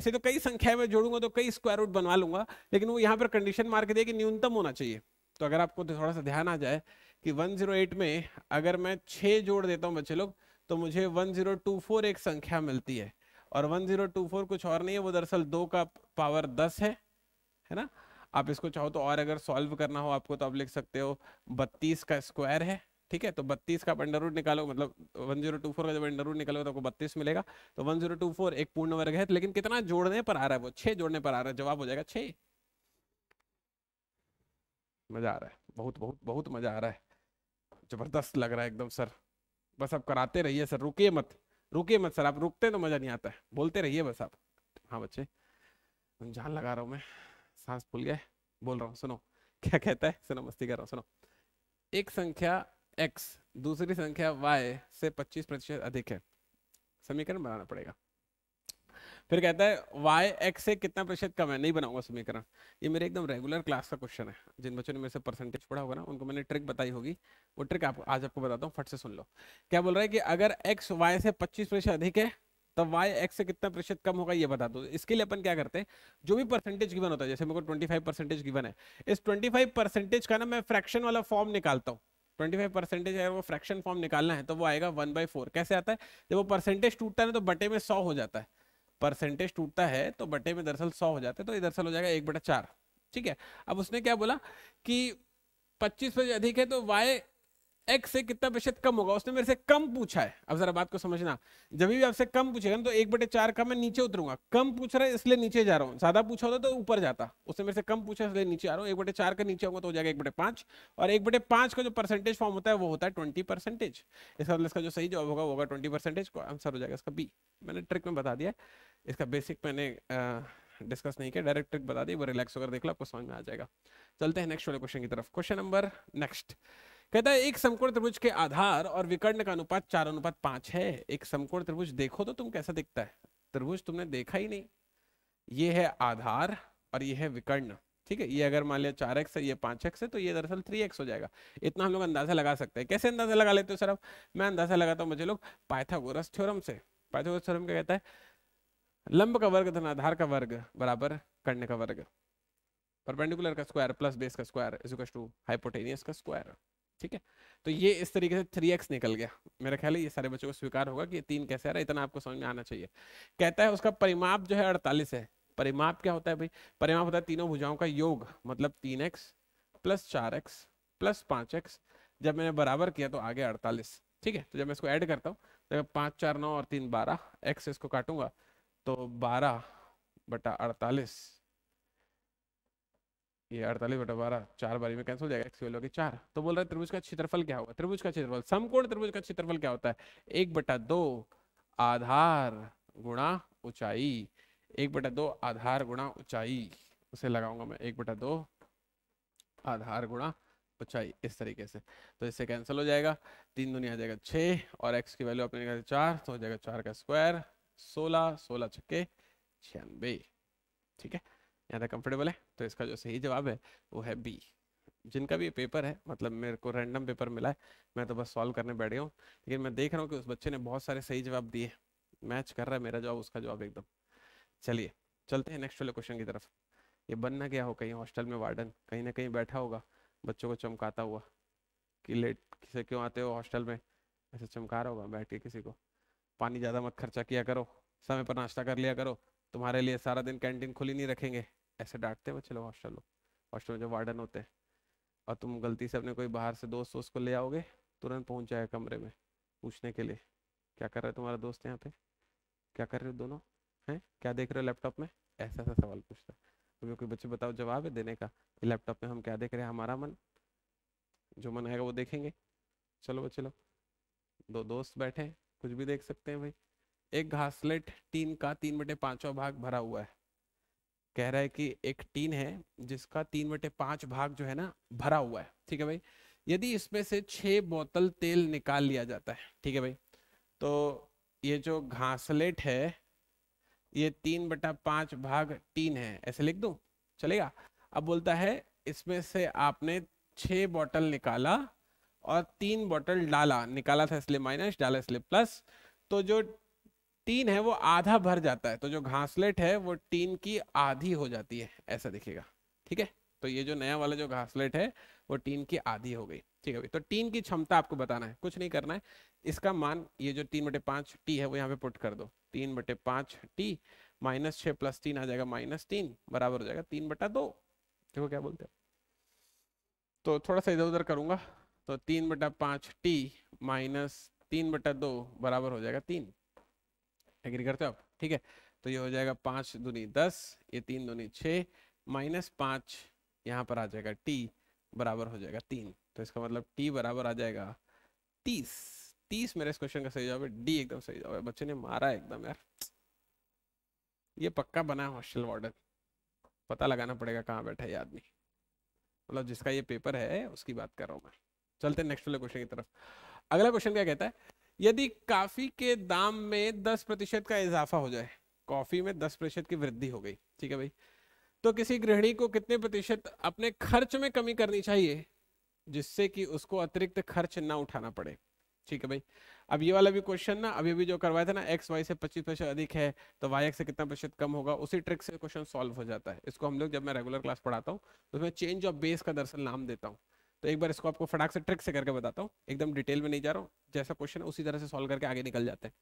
ऐसे तो कई संख्या में जोड़ूंगा तो कई स्क्वायर रूट बनवा लूंगा लेकिन वो यहाँ पर कंडीशन मार के दिया कि न्यूनतम होना चाहिए तो अगर आपको तो थोड़ा सा ध्यान आ जाए कि वन में अगर मैं छः जोड़ देता हूँ बच्चे लोग तो मुझे वन एक संख्या मिलती है और वन कुछ और नहीं है वो दरअसल दो का पावर दस है है ना आप इसको चाहो तो और अगर सॉल्व करना हो आपको तो आप लिख सकते हो बत्तीस का स्क्वायर है ठीक है तो 32 का अंडर रूट निकालो मतलब 1024 का जब अंडर रूट निकालो तो आपको 32 मिलेगा तो 1024 एक पूर्ण वर्ग है लेकिन कितना जोड़ने पर आ रहा है वो छह जोड़ने पर आ रहा है जवाब हो जाएगा छः मज़ा आ रहा है बहुत बहुत बहुत मज़ा आ रहा है ज़बरदस्त लग रहा है एकदम सर बस आप कराते रहिए सर रुकिए मत रुकिए मत सर आप रुकते तो मज़ा नहीं आता है बोलते रहिए बस आप हाँ बच्चे जान लगा रहा हूँ मैं सांस फूल गए बोल रहा हूँ सुनो क्या कहता है सुनो मस्ती कर रहा हूँ सुनो एक संख्या एक्स दूसरी संख्या वाई से 25 प्रतिशत अधिक है समीकरण बनाना पड़ेगा फिर कहता है y x से कितना प्रतिशत कम है नहीं बनाऊंगा समीकरण ये मेरे एकदम रेगुलर क्लास का क्वेश्चन है जिन बच्चों ने मेरे से परसेंटेज पढ़ा होगा ना उनको मैंने ट्रिक बताई होगी वो ट्रिक आप आज आपको बताता हूँ फट से सुन लो क्या बोल रहा है कि अगर एक्स वाई से पच्चीस प्रतिशत अधिक है तो वाई एक्स से कितना प्रतिशत कम होगा ये बता दो इसके लिए अपन क्या करते हैं जो भी परसेंटेज गिवन होता है जैसे मेरे को ट्वेंटी फाइव परसेंटेज गिवन है इस ट्वेंटी फाइव परसेंटेज का ना मैं फ्रैक्शन वाला फॉर्म निकालता हूँ ट्वेंटी फाइव परसेंटेज अगर वो फ्रैक्शन फॉर्म निकालना है तो वो आएगा वन बाई फोर कैसे आता है जब वो परसेंटेज टूटता है तो बटे में सौ हो जाता है परसेंटेज टूटता है तो बटे में दरअसल सौ हो जाता है तो सल हो जाएगा एक बटा चार ठीक है अब उसने क्या बोला कि पच्चीस अधिक है तो वाई एक्स से कितना प्रतिशत कम होगा उसने मेरे से कम पूछा है अब जरा बात को समझना जब भी आपसे कम पूछेगा ना तो एक बटे चार का मैं नीचे उतरूंगा कम पूछ रहा है इसलिए नीचे जा रहा हूँ ज्यादा पूछा होता तो ऊपर जाता उसने मेरे से कम पूछा इसलिए नीचे आ रहा हूँ एक बटे चार का नीचे होगा तो हो जाएगा एक बटे पांच और एक बटे पांच का जो परसेंटेज फॉर्म होता है वो होता है ट्वेंटी परसेंटेज मतलब इसका जो सही जवाब होगा वो होगा ट्वेंटी परसेंटेज को आंसर हो जाएगा इसका बी मैंने ट्रिक में बता दिया इसका बेसिक मैंने डिस्कस नहीं किया डायरेक्ट ट्रिक बता दी वो रिलैक्स होकर देख लो आपको समझ में आ जाएगा चलते हैं नेक्स्ट वाले क्वेश्चन की तरफ क्वेश्चन नंबर नेक्स्ट कहता है एक समकोण त्रिभुज के आधार और विकर्ण का अनुपात चार अनुपात पांच है एक समकोण त्रिभुज देखो तो तुम कैसा दिखता है त्रिभुज तुमने देखा ही नहीं ये है आधार और ये है विकर्ण ठीक है ये अगर मान लिया चार एक्स है ये पांच एक्स है तो ये दरअसल थ्री एक्स हो जाएगा इतना हम लोग अंदाजा लगा सकते हैं कैसे अंदाजा लगा लेते हो सर अब मैं अंदाजा लगाता हूँ मुझे लोग पाइथागोरस थ्योरम से पाइथागोरस थ्योरम क्या कहता है लंब का वर्ग धन आधार का वर्ग बराबर कर्ण का वर्ग परपेंडिकुलर का स्क्वायर प्लस बेस का स्क्वायर इज टू हाइपोटेनियस का स्क्वायर ठीक है तो ये इस तरीके से थ्री एक्स निकल गया मेरा ख्याल है ये सारे बच्चों को स्वीकार होगा कि तीन कैसे आ रहा है इतना आपको समझ में आना चाहिए कहता है उसका परिमाप जो है अड़तालीस है परिमाप क्या होता है भाई परिमाप होता है तीनों भुजाओं का योग मतलब तीन एक्स प्लस चार एक्स प्लस पांच एक्स जब मैंने बराबर किया तो आगे अड़तालीस ठीक है तो जब मैं इसको ऐड करता हूँ तो पांच चार नौ और तीन बारह एक्स इसको काटूंगा तो बारह बटा अड़तालीस ये अड़तालीस बटा बारह चार बारी में कैंसिल हो जाएगा एक्स की वैल्यू होगी चार तो बोल रहा है त्रिभुज का क्षेत्रफल क्या होगा त्रिभुज का क्षेत्रफल समकोण त्रिभुज का क्षेत्रफल क्या होता है एक बटा दो आधार गुणा ऊंचाई एक बटा दो आधार गुणा ऊंचाई उसे लगाऊंगा मैं एक बटा दो आधार गुणा ऊंचाई इस तरीके से तो इससे कैंसिल हो जाएगा तीन दुनिया आ जाएगा छः और एक्स की वैल्यू अपने चार तो हो जाएगा चार का स्क्वायर सोलह सोलह छक्के छियानबे ठीक है ज़्यादा कंफर्टेबल है तो इसका जो सही जवाब है वो है बी जिनका भी पेपर है मतलब मेरे को रैंडम पेपर मिला है मैं तो बस सॉल्व करने बैठ गया हूँ लेकिन मैं देख रहा हूँ कि उस बच्चे ने बहुत सारे सही जवाब दिए मैच कर रहा है मेरा जवाब उसका जवाब एकदम चलिए चलते हैं नेक्स्ट वाले क्वेश्चन की तरफ ये बन ना गया हो कहीं हॉस्टल में वार्डन कहीं ना कहीं बैठा होगा बच्चों को चमकाता हुआ कि लेट किसे क्यों आते हो हॉस्टल में ऐसे चमका रहा होगा बैठ के किसी को पानी ज़्यादा मत खर्चा किया करो समय पर नाश्ता कर लिया करो तुम्हारे लिए सारा दिन कैंटीन खुली नहीं रखेंगे ऐसे डांटते हैं वो चलो हॉस्टल लोग हॉस्टल में जो वार्डन होते हैं और तुम गलती से अपने कोई बाहर से दोस्त वोस्त को ले आओगे तुरंत पहुंच जाएगा कमरे में पूछने के लिए क्या कर रहे हो तुम्हारा दोस्त यहाँ पे क्या कर रहे हो दोनों हैं क्या देख रहे हो लैपटॉप में ऐसा ऐसा सवाल पूछता तुम्हें कोई बच्चे बताओ जवाब है देने का लैपटॉप में हम क्या देख रहे हैं हमारा मन जो मन आएगा वो देखेंगे चलो बच्चे लोग दो दोस्त बैठे कुछ भी देख सकते हैं भाई एक घासलेट टीन का तीन बटे पाँचवा भाग भरा हुआ है कह रहा है कि एक टीन है जिसका तीन बटे पांच भाग जो है ना भरा हुआ है ठीक है भाई यदि इसमें से छह बोतल तेल निकाल लिया जाता है ठीक है भाई तो ये जो घासलेट है ये तीन बटा पांच भाग टीन है ऐसे लिख दू चलेगा अब बोलता है इसमें से आपने छह बोतल निकाला और तीन बोतल डाला निकाला था इसलिए माइनस डाला इसलिए प्लस तो जो टीन है वो आधा भर जाता है तो जो घासलेट है वो टीन की आधी हो जाती है ऐसा दिखेगा ठीक है तो ये जो नया वाला जो घासलेट है वो टीन की आधी हो गई ठीक है तो टीन की क्षमता आपको बताना है कुछ नहीं करना है इसका मान ये जो तीन बटे पांच टी है वो यहाँ पे पुट कर दो तीन बटे पांच टी माइनस छ प्लस तीन आ जाएगा माइनस तीन बराबर हो जाएगा तीन बटा दो देखो क्या बोलते हैं तो थोड़ा सा इधर उधर करूंगा तो तीन बटा पांच टी माइनस तीन बटा दो बराबर हो जाएगा तीन एग्री करते हो आप ठीक है तो ये हो जाएगा पाँच दूनी दस ये तीन दूनी छः माइनस पाँच यहाँ पर आ जाएगा टी बराबर हो जाएगा तीन तो इसका मतलब टी बराबर आ जाएगा तीस तीस मेरे इस क्वेश्चन का सही जवाब है डी एकदम सही जवाब है बच्चे ने मारा एकदम यार ये पक्का बना है हॉस्टल वार्डन पता लगाना पड़ेगा कहाँ बैठा है ये आदमी मतलब जिसका ये पेपर है उसकी बात कर रहा हूँ मैं चलते नेक्स्ट वाले क्वेश्चन की तरफ अगला क्वेश्चन क्या कहता है यदि काफ़ी के दाम में दस प्रतिशत का इजाफा हो जाए कॉफ़ी में दस प्रतिशत की वृद्धि हो गई ठीक है भाई तो किसी गृहिणी को कितने प्रतिशत अपने खर्च में कमी करनी चाहिए जिससे कि उसको अतिरिक्त खर्च ना उठाना पड़े ठीक है भाई अब ये वाला भी क्वेश्चन ना अभी अभी जो करवाया था ना एक्स वाई से पच्चीस प्रतिशत अधिक है तो वाई एक्स से कितना प्रतिशत कम होगा उसी ट्रिक से क्वेश्चन सॉल्व हो जाता है इसको हम लोग जब मैं रेगुलर क्लास पढ़ाता हूँ तो उसमें चेंज ऑफ बेस का दरअसल नाम देता हूँ तो एक बार इसको आपको फटाक से ट्रिक से करके बताता हूँ एकदम डिटेल में नहीं जा रहा हूँ जैसा क्वेश्चन उसी तरह से सॉल्व करके आगे निकल जाते हैं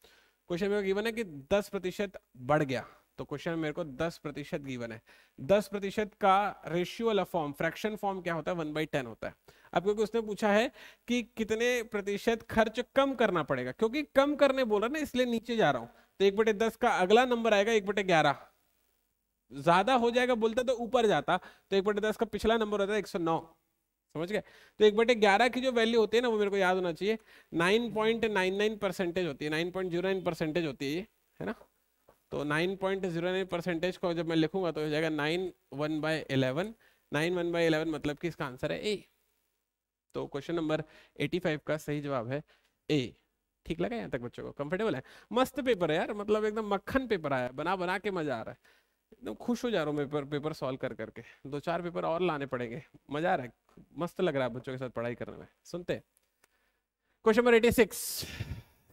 क्वेश्चन मेरे को गिवन है कि दस प्रतिशत बढ़ गया तो क्वेश्चन मेरे को दस प्रतिशत गिवन है दस प्रतिशत का रेशियो फॉर्म फ्रैक्शन फॉर्म क्या होता है वन बाई टेन होता है अब क्योंकि उसने पूछा है कि कितने प्रतिशत खर्च कम करना पड़ेगा क्योंकि कम करने बोला ना इसलिए नीचे जा रहा हूँ तो एक बटे दस का अगला नंबर आएगा एक बटे ग्यारह ज्यादा हो जाएगा बोलता तो ऊपर जाता तो एक बटे दस का पिछला नंबर होता है एक सौ नौ समझ गए तो एक बटे ग्यारह की जो वैल्यू होती है ना वो मेरे को याद होना चाहिए nine point nine nine percentage होती है nine point zero nine percentage होती है है ना तो nine point zero nine percentage को जब मैं लिखूंगा तो हो जाएगा nine one by eleven nine one by eleven मतलब कि इसका आंसर है ए तो क्वेश्चन नंबर एटी फाइव का सही जवाब है ए ठीक लगा यहाँ तक बच्चों को कंफर्टेबल है मस्त पेपर है यार मतलब एकदम मक्खन पेपर आया बना बना के मजा आ रहा है एकदम खुश हो जा रहा हूँ पेपर पेपर सॉल्व कर करके दो चार पेपर और लाने पड़ेंगे मजा आ रहा है मस्त लग रहा है बच्चों के साथ पढ़ाई करने में सुनते क्वेश्चन नंबर एटी सिक्स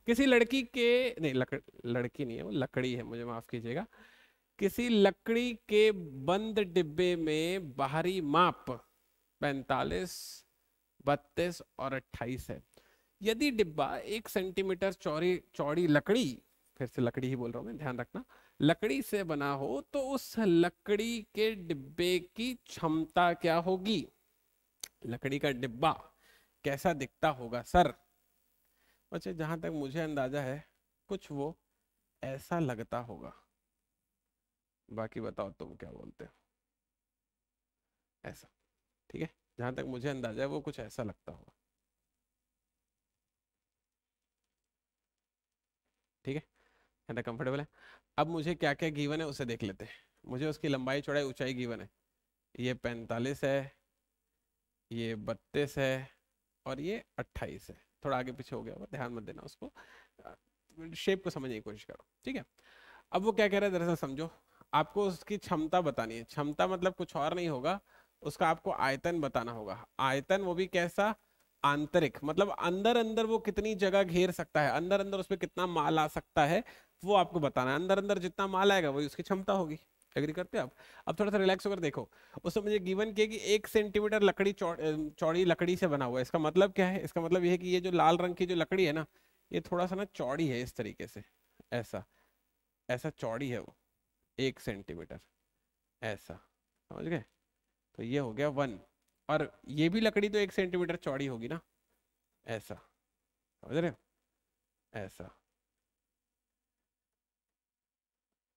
किसी लड़की के नहीं लक, लड़की नहीं है वो लकड़ी है मुझे माफ कीजिएगा किसी लकड़ी के बंद डिब्बे में बाहरी माप पैंतालीस बत्तीस और अट्ठाईस है यदि डिब्बा एक सेंटीमीटर चौड़ी चौड़ी लकड़ी फिर से लकड़ी ही बोल रहा हूँ मैं ध्यान रखना लकड़ी से बना हो तो उस लकड़ी के डिब्बे की क्षमता क्या होगी लकड़ी का डिब्बा कैसा दिखता होगा सर बच्चे जहां तक मुझे अंदाजा है कुछ वो ऐसा लगता होगा बाकी बताओ तुम क्या बोलते हो ऐसा ठीक है जहां तक मुझे अंदाजा है वो कुछ ऐसा लगता होगा ठीक है कंफर्टेबल है अब मुझे क्या क्या गीवन है उसे देख लेते हैं मुझे उसकी लंबाई चौड़ाई ऊंचाई गीवन है ये पैंतालीस है ये बत्तीस है और ये अट्ठाईस है थोड़ा आगे पीछे हो गया होगा ध्यान मत देना उसको शेप को समझने की कोशिश करो ठीक है अब वो क्या कह रहे हैं दरअसल समझो आपको उसकी क्षमता बतानी है क्षमता मतलब कुछ और नहीं होगा उसका आपको आयतन बताना होगा आयतन वो भी कैसा आंतरिक मतलब अंदर अंदर वो कितनी जगह घेर सकता है अंदर अंदर उसमें कितना माल आ सकता है वो आपको बताना है अंदर अंदर जितना माल आएगा वही उसकी क्षमता होगी एग्री करते हैं आप अब थोड़ा सा रिलैक्स होकर देखो उसमें मुझे गिवन किया कि एक सेंटीमीटर लकड़ी चौड़ी लकड़ी से बना हुआ है इसका मतलब क्या है इसका मतलब यह है कि ये जो लाल रंग की जो लकड़ी है ना ये थोड़ा सा ना चौड़ी है इस तरीके से ऐसा ऐसा चौड़ी है वो एक सेंटीमीटर ऐसा समझ गए तो ये हो गया वन और ये भी लकड़ी तो एक सेंटीमीटर चौड़ी होगी ना ऐसा समझ रहे हो ऐसा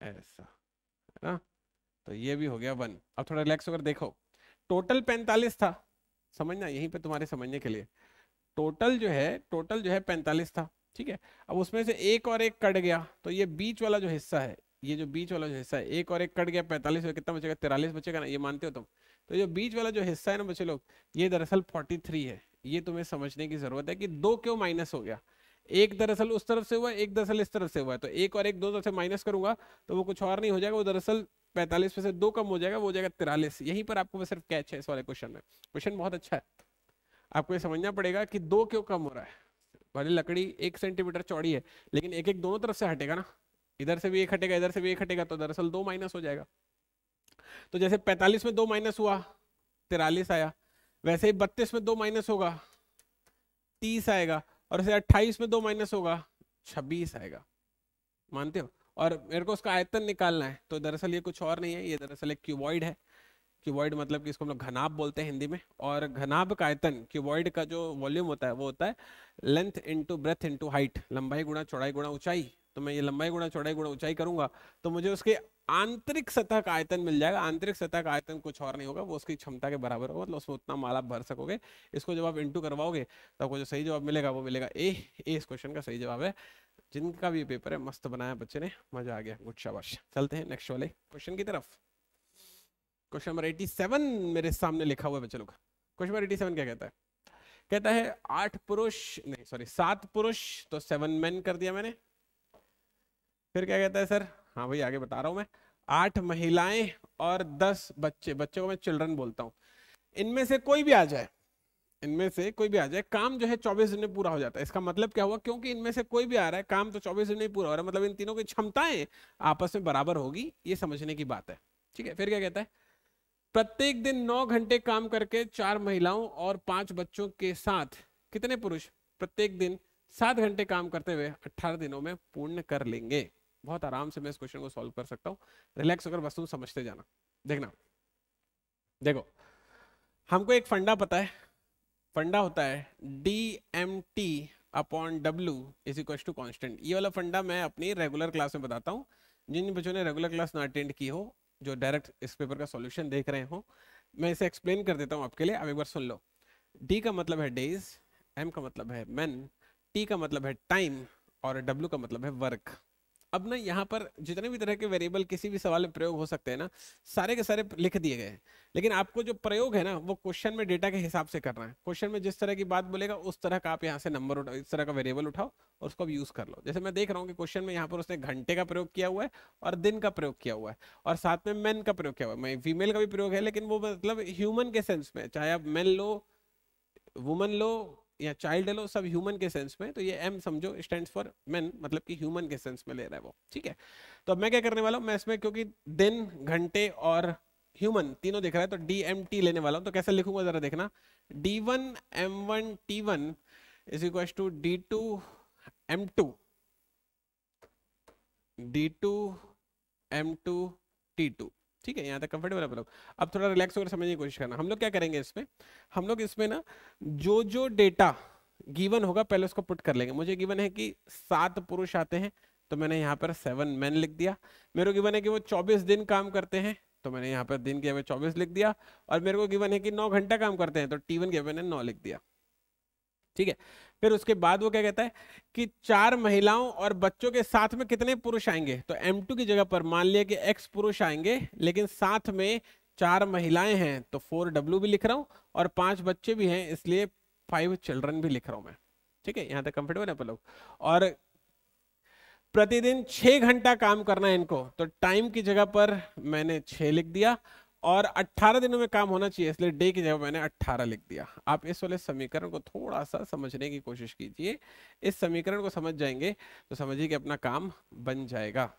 ऐसा है ना तो ये भी हो गया वन अब थोड़ा रिलैक्स होकर देखो टोटल पैंतालीस था समझना यहीं पे तुम्हारे समझने के लिए टोटल जो है टोटल जो है पैंतालीस था ठीक है अब उसमें से एक और एक कट गया तो ये बीच वाला जो हिस्सा है ये जो बीच वाला जो हिस्सा है एक और एक कट गया पैंतालीस में कितना बचेगा तिरालीस बचेगा ना ये मानते हो तुम तो ये बीच वाला जो हिस्सा है ना बच्चे लोग ये दरअसल फोर्टी थ्री है ये तुम्हें समझने की जरूरत है कि दो क्यों माइनस हो गया एक दरअसल उस तरफ से हुआ एक दरअसल इस तरफ से हुआ है तो एक और एक दो तरफ से माइनस करूंगा तो वो कुछ और नहीं हो जाएगा वो दरअसल पैंतालीस में से दो कम हो जाएगा वो हो जाएगा तिरालीस यहीं पर आपको सिर्फ कैच है इस वाले क्वेश्चन में क्वेश्चन बहुत अच्छा है आपको ये समझना पड़ेगा कि दो क्यों कम हो रहा है भले लकड़ी एक सेंटीमीटर चौड़ी है लेकिन एक एक दोनों तरफ से हटेगा ना इधर से भी एक हटेगा इधर से भी एक हटेगा तो दरअसल दो माइनस हो जाएगा तो जैसे पैंतालीस में दो माइनस हुआ तिरालीस आया वैसे ही बत्तीस में दो माइनस होगा तीस आएगा और इसे अट्ठाईस में दो माइनस होगा छब्बीस आएगा मानते हो और मेरे को उसका आयतन निकालना है तो दरअसल ये कुछ और नहीं है ये दरअसल एक क्यूबॉइड है क्यूबॉइड मतलब कि इसको हम लोग घनाब बोलते हैं हिंदी में और घनाब का आयतन क्यूबॉइड का जो वॉल्यूम होता है वो होता है length into breadth into height लंबाई गुणा चौड़ाई गुणा ऊंचाई तो मैं ये लंबाई गुणा चौड़ाई गुणा ऊंचाई करूंगा तो मुझे उसके आंतरिक सतह का आयतन मिल जाएगा आंतरिक सतह का आयतन कुछ और नहीं होगा वो उसकी क्षमता के बराबर होगा मतलब उसमें उतना माल आप भर सकोगे इसको जब आप इंटू करवाओगे तो आपको जो सही जवाब मिलेगा वो मिलेगा ए ए इस क्वेश्चन का सही जवाब है जिनका भी पेपर है मस्त बनाया बच्चे ने मजा आ गया गुड शाबाश चलते हैं नेक्स्ट वाले क्वेश्चन की तरफ क्वेश्चन नंबर एटी सेवन मेरे सामने लिखा हुआ है बच्चे लोग क्वेश्चन नंबर एटी सेवन क्या कहता है कहता है आठ पुरुष नहीं सॉरी सात पुरुष तो सेवन मैन कर दिया मैंने फिर क्या कहता है सर हाँ भाई आगे बता रहा हूँ मैं आठ महिलाएं और दस बच्चे बच्चों को मैं चिल्ड्रन बोलता हूँ इनमें से कोई भी आ जाए इनमें से कोई भी आ जाए काम जो है चौबीस दिन में पूरा हो जाता है इसका मतलब क्या हुआ क्योंकि इनमें से कोई भी आ रहा है काम तो चौबीस दिन में पूरा हो रहा है मतलब इन तीनों की क्षमताएं आपस में बराबर होगी ये समझने की बात है ठीक है फिर क्या कहता है प्रत्येक दिन नौ घंटे काम करके चार महिलाओं और पांच बच्चों के साथ कितने पुरुष प्रत्येक दिन सात घंटे काम करते हुए अट्ठारह दिनों में पूर्ण कर लेंगे बहुत आराम से मैं इस क्वेश्चन को सॉल्व कर सकता हूँ रिलैक्स होकर बस तुम समझते जाना देखना देखो हमको एक फंडा पता है फंडा होता है D M T upon W is equal to constant ये वाला फंडा मैं अपनी रेगुलर क्लास में बताता हूँ जिन बच्चों ने रेगुलर क्लास ना अटेंड की हो जो डायरेक्ट इस पेपर का सॉल्यूशन देख रहे हो मैं इसे एक्सप्लेन कर देता हूँ आपके लिए अब एक बार सुन लो डी का मतलब है डेज एम का मतलब है मैन टी का मतलब है टाइम और डब्ल्यू का मतलब है वर्क अब ना यहाँ पर जितने भी तरह के वेरिएबल किसी भी सवाल में प्रयोग हो सकते हैं ना सारे के सारे लिख दिए गए हैं लेकिन आपको जो प्रयोग है ना वो क्वेश्चन में डेटा के हिसाब से करना है क्वेश्चन में जिस तरह की बात बोलेगा उस तरह का आप यहाँ से नंबर उठाओ इस तरह का वेरिएबल उठाओ और उसको अब यूज़ कर लो जैसे मैं देख रहा हूँ कि क्वेश्चन में यहाँ पर उसने घंटे का प्रयोग किया हुआ है और दिन का प्रयोग किया हुआ है और साथ में मैन का प्रयोग किया हुआ है मैं फीमेल का भी प्रयोग है लेकिन वो मतलब ह्यूमन के सेंस में चाहे आप मैन लो वुमन लो या चाइल्ड है लो सब ह्यूमन के सेंस में तो ये एम समझो स्टैंड फॉर मैन मतलब कि ह्यूमन के सेंस में ले रहा है वो ठीक है तो अब मैं क्या करने वाला हूँ मैं इसमें क्योंकि दिन घंटे और ह्यूमन तीनों देख रहा है तो डी एम टी लेने वाला हूँ तो कैसे लिखूंगा जरा देखना D one M one T one is equal to D two M two D two M two T two ठीक है यहाँ तक कंफर्टेबल आप लोग अब थोड़ा रिलैक्स होकर समझने की कोशिश करना हम लोग क्या करेंगे इसमें हम लोग इसमें ना जो जो डेटा गिवन होगा पहले उसको पुट कर लेंगे मुझे गिवन है कि सात पुरुष आते हैं तो मैंने यहाँ पर सेवन मैन लिख दिया मेरे को गिवन है कि वो चौबीस दिन काम करते हैं तो मैंने यहाँ पर दिन के हमें चौबीस लिख दिया और मेरे को गिवन है कि नौ घंटा काम करते हैं तो टी वन के मैंने नौ लिख दिया ठीक है फिर उसके बाद वो क्या कहता है कि चार महिलाओं और बच्चों के साथ में कितने पुरुष आएंगे तो एम टू की जगह पर मान लिया कि एक्स पुरुष आएंगे लेकिन साथ में चार महिलाएं हैं तो फोर डब्ल्यू भी लिख रहा हूं और पांच बच्चे भी हैं इसलिए फाइव चिल्ड्रन भी लिख रहा हूं मैं ठीक है यहाँ तक कंफर्टेबल है लोग और प्रतिदिन छह घंटा काम करना है इनको तो टाइम की जगह पर मैंने छ लिख दिया और 18 दिनों में काम होना चाहिए इसलिए डे की जगह मैंने 18 लिख दिया आप इस वाले समीकरण को थोड़ा सा समझने की कोशिश कीजिए इस समीकरण को समझ जाएंगे तो समझिए कि अपना काम बन जाएगा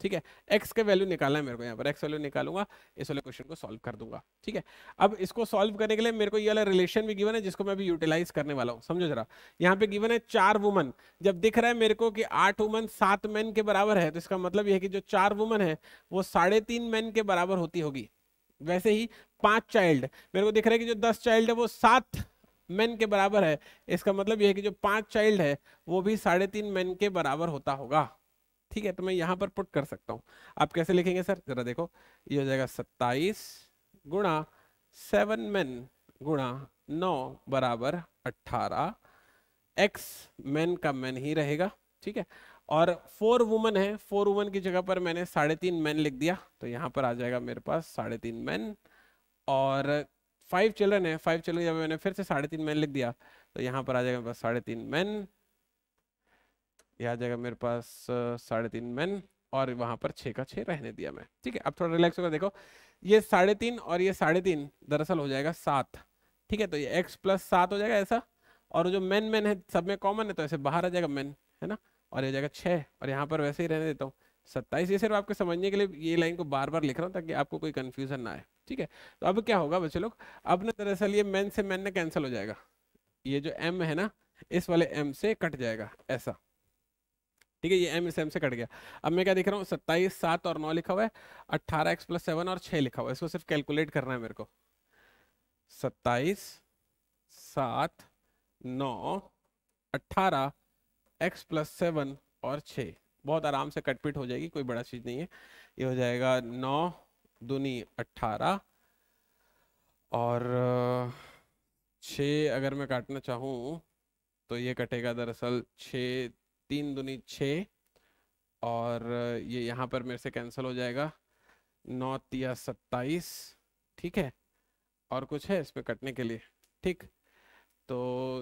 ठीक है एक्स के वैल्यू निकालना है मेरे को यहाँ पर एक्स वैल्यू निकालूंगा इस वाले क्वेश्चन को सॉल्व कर दूंगा ठीक है अब इसको सॉल्व करने के लिए मेरे को ये वाला रिलेशन भी गिवन है जिसको मैं अभी यूटिलाइज करने वाला हूँ समझो जरा यहाँ पे गिवन है चार वुमन जब दिख रहा है मेरे को कि आठ वुमन सात मैन के बराबर है तो इसका मतलब यह है कि जो चार वुमन है वो साढ़े तीन मैन के बराबर होती होगी वैसे ही पांच चाइल्ड मेरे को दिख रहा है कि जो दस चाइल्ड है वो सात मैन के बराबर है इसका मतलब यह है कि जो पांच चाइल्ड है वो भी साढ़े तीन मैन के बराबर होता होगा ठीक है तो मैं यहां पर पुट कर सकता हूं आप कैसे लिखेंगे सर जरा देखो ये हो जाएगा सत्ताईस गुणा सेवन मैन गुणा नौ बराबर अट्ठारह एक्स मैन का मैन ही रहेगा ठीक है और फोर वुमन है फोर वुमन की जगह पर मैंने साढ़े तीन मैन लिख दिया तो यहाँ पर आ जाएगा मेरे पास साढ़े तीन मैन और फाइव चिल्ड्रन है फाइव चिल्ड्रन जब मैंने फिर से साढ़े तीन मैन लिख दिया तो यहाँ पर आ जाएगा मेरे पास साढ़े तीन मैन यह आ जाएगा मेरे पास साढ़े तीन मैन और वहाँ पर छः का छः रहने दिया मैं ठीक है अब थोड़ा रिलैक्स होकर देखो ये साढ़े तीन और ये साढ़े तीन दरअसल हो जाएगा सात ठीक है तो ये एक्स प्लस सात हो जाएगा ऐसा और जो मैन मैन है सब में कॉमन है तो ऐसे बाहर आ जाएगा मैन है ना और ये जाएगा छः और यहाँ पर वैसे ही रहने देता हूँ सत्ताईस ये सिर्फ आपके समझने के लिए ये लाइन को बार बार लिख रहा हूँ ताकि आपको कोई कन्फ्यूजन ना आए ठीक है तो अब क्या होगा बच्चे लोग अब ना दरअसल ये मैन से मैन ना कैंसिल हो जाएगा ये जो एम है ना इस वाले एम से कट जाएगा ऐसा ठीक है ये एम इस एम से कट गया अब मैं क्या देख रहा हूँ सत्ताईस सात और नौ लिखा हुआ है अट्ठारह एक्स प्लस सेवन और छः लिखा हुआ है इसको सिर्फ कैलकुलेट करना है मेरे को सत्ताईस सात नौ अट्ठारह एक्स प्लस सेवन और छ बहुत आराम से कटपिट हो जाएगी कोई बड़ा चीज़ नहीं है ये हो जाएगा नौ दुनी अट्ठारह और छ अगर मैं काटना चाहूँ तो ये कटेगा दरअसल छ तीन दुनी छ और ये यहाँ पर मेरे से कैंसिल हो जाएगा नौ तिया सत्ताईस ठीक है और कुछ है इसमें कटने के लिए ठीक तो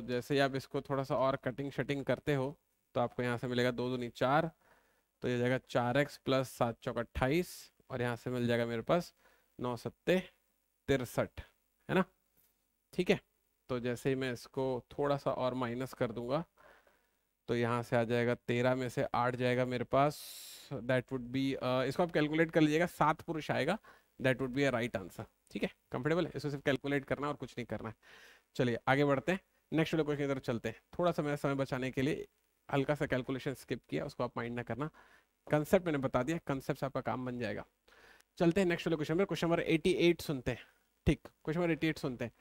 जैसे आप इसको थोड़ा सा और कटिंग शटिंग करते हो तो आपको यहाँ से मिलेगा दो दूनी चार तो ये जाएगा चार एक्स प्लस सात चौक अट्ठाईस और यहाँ से मिल जाएगा मेरे पास नौ सत्ते तिरसठ है ना ठीक है तो जैसे ही मैं इसको थोड़ा सा और माइनस कर दूंगा तो यहाँ से आ जाएगा तेरह में से आठ जाएगा मेरे पास दैट वुड बी इसको आप कैलकुलेट कर लीजिएगा सात पुरुष आएगा that would be a right answer ठीक है कंफर्टेबल है इसको सिर्फ कैलकुलेट करना और कुछ नहीं करना है चलिए आगे बढ़ते हैं नेक्स्ट वाले क्वेश्चन की तरफ चलते हैं थोड़ा सा मेरा समय बचाने के लिए हल्का सा कैलकुलेशन स्किप किया उसको आप माइंड ना करना कंसेप्ट मैंने बता दिया कंसेप्ट आपका काम बन जाएगा चलते हैं नेक्स्ट वाले क्वेश्चन पर क्वेश्चन नंबर 88 सुनते हैं ठीक क्वेश्चन नंबर 88 सुनते हैं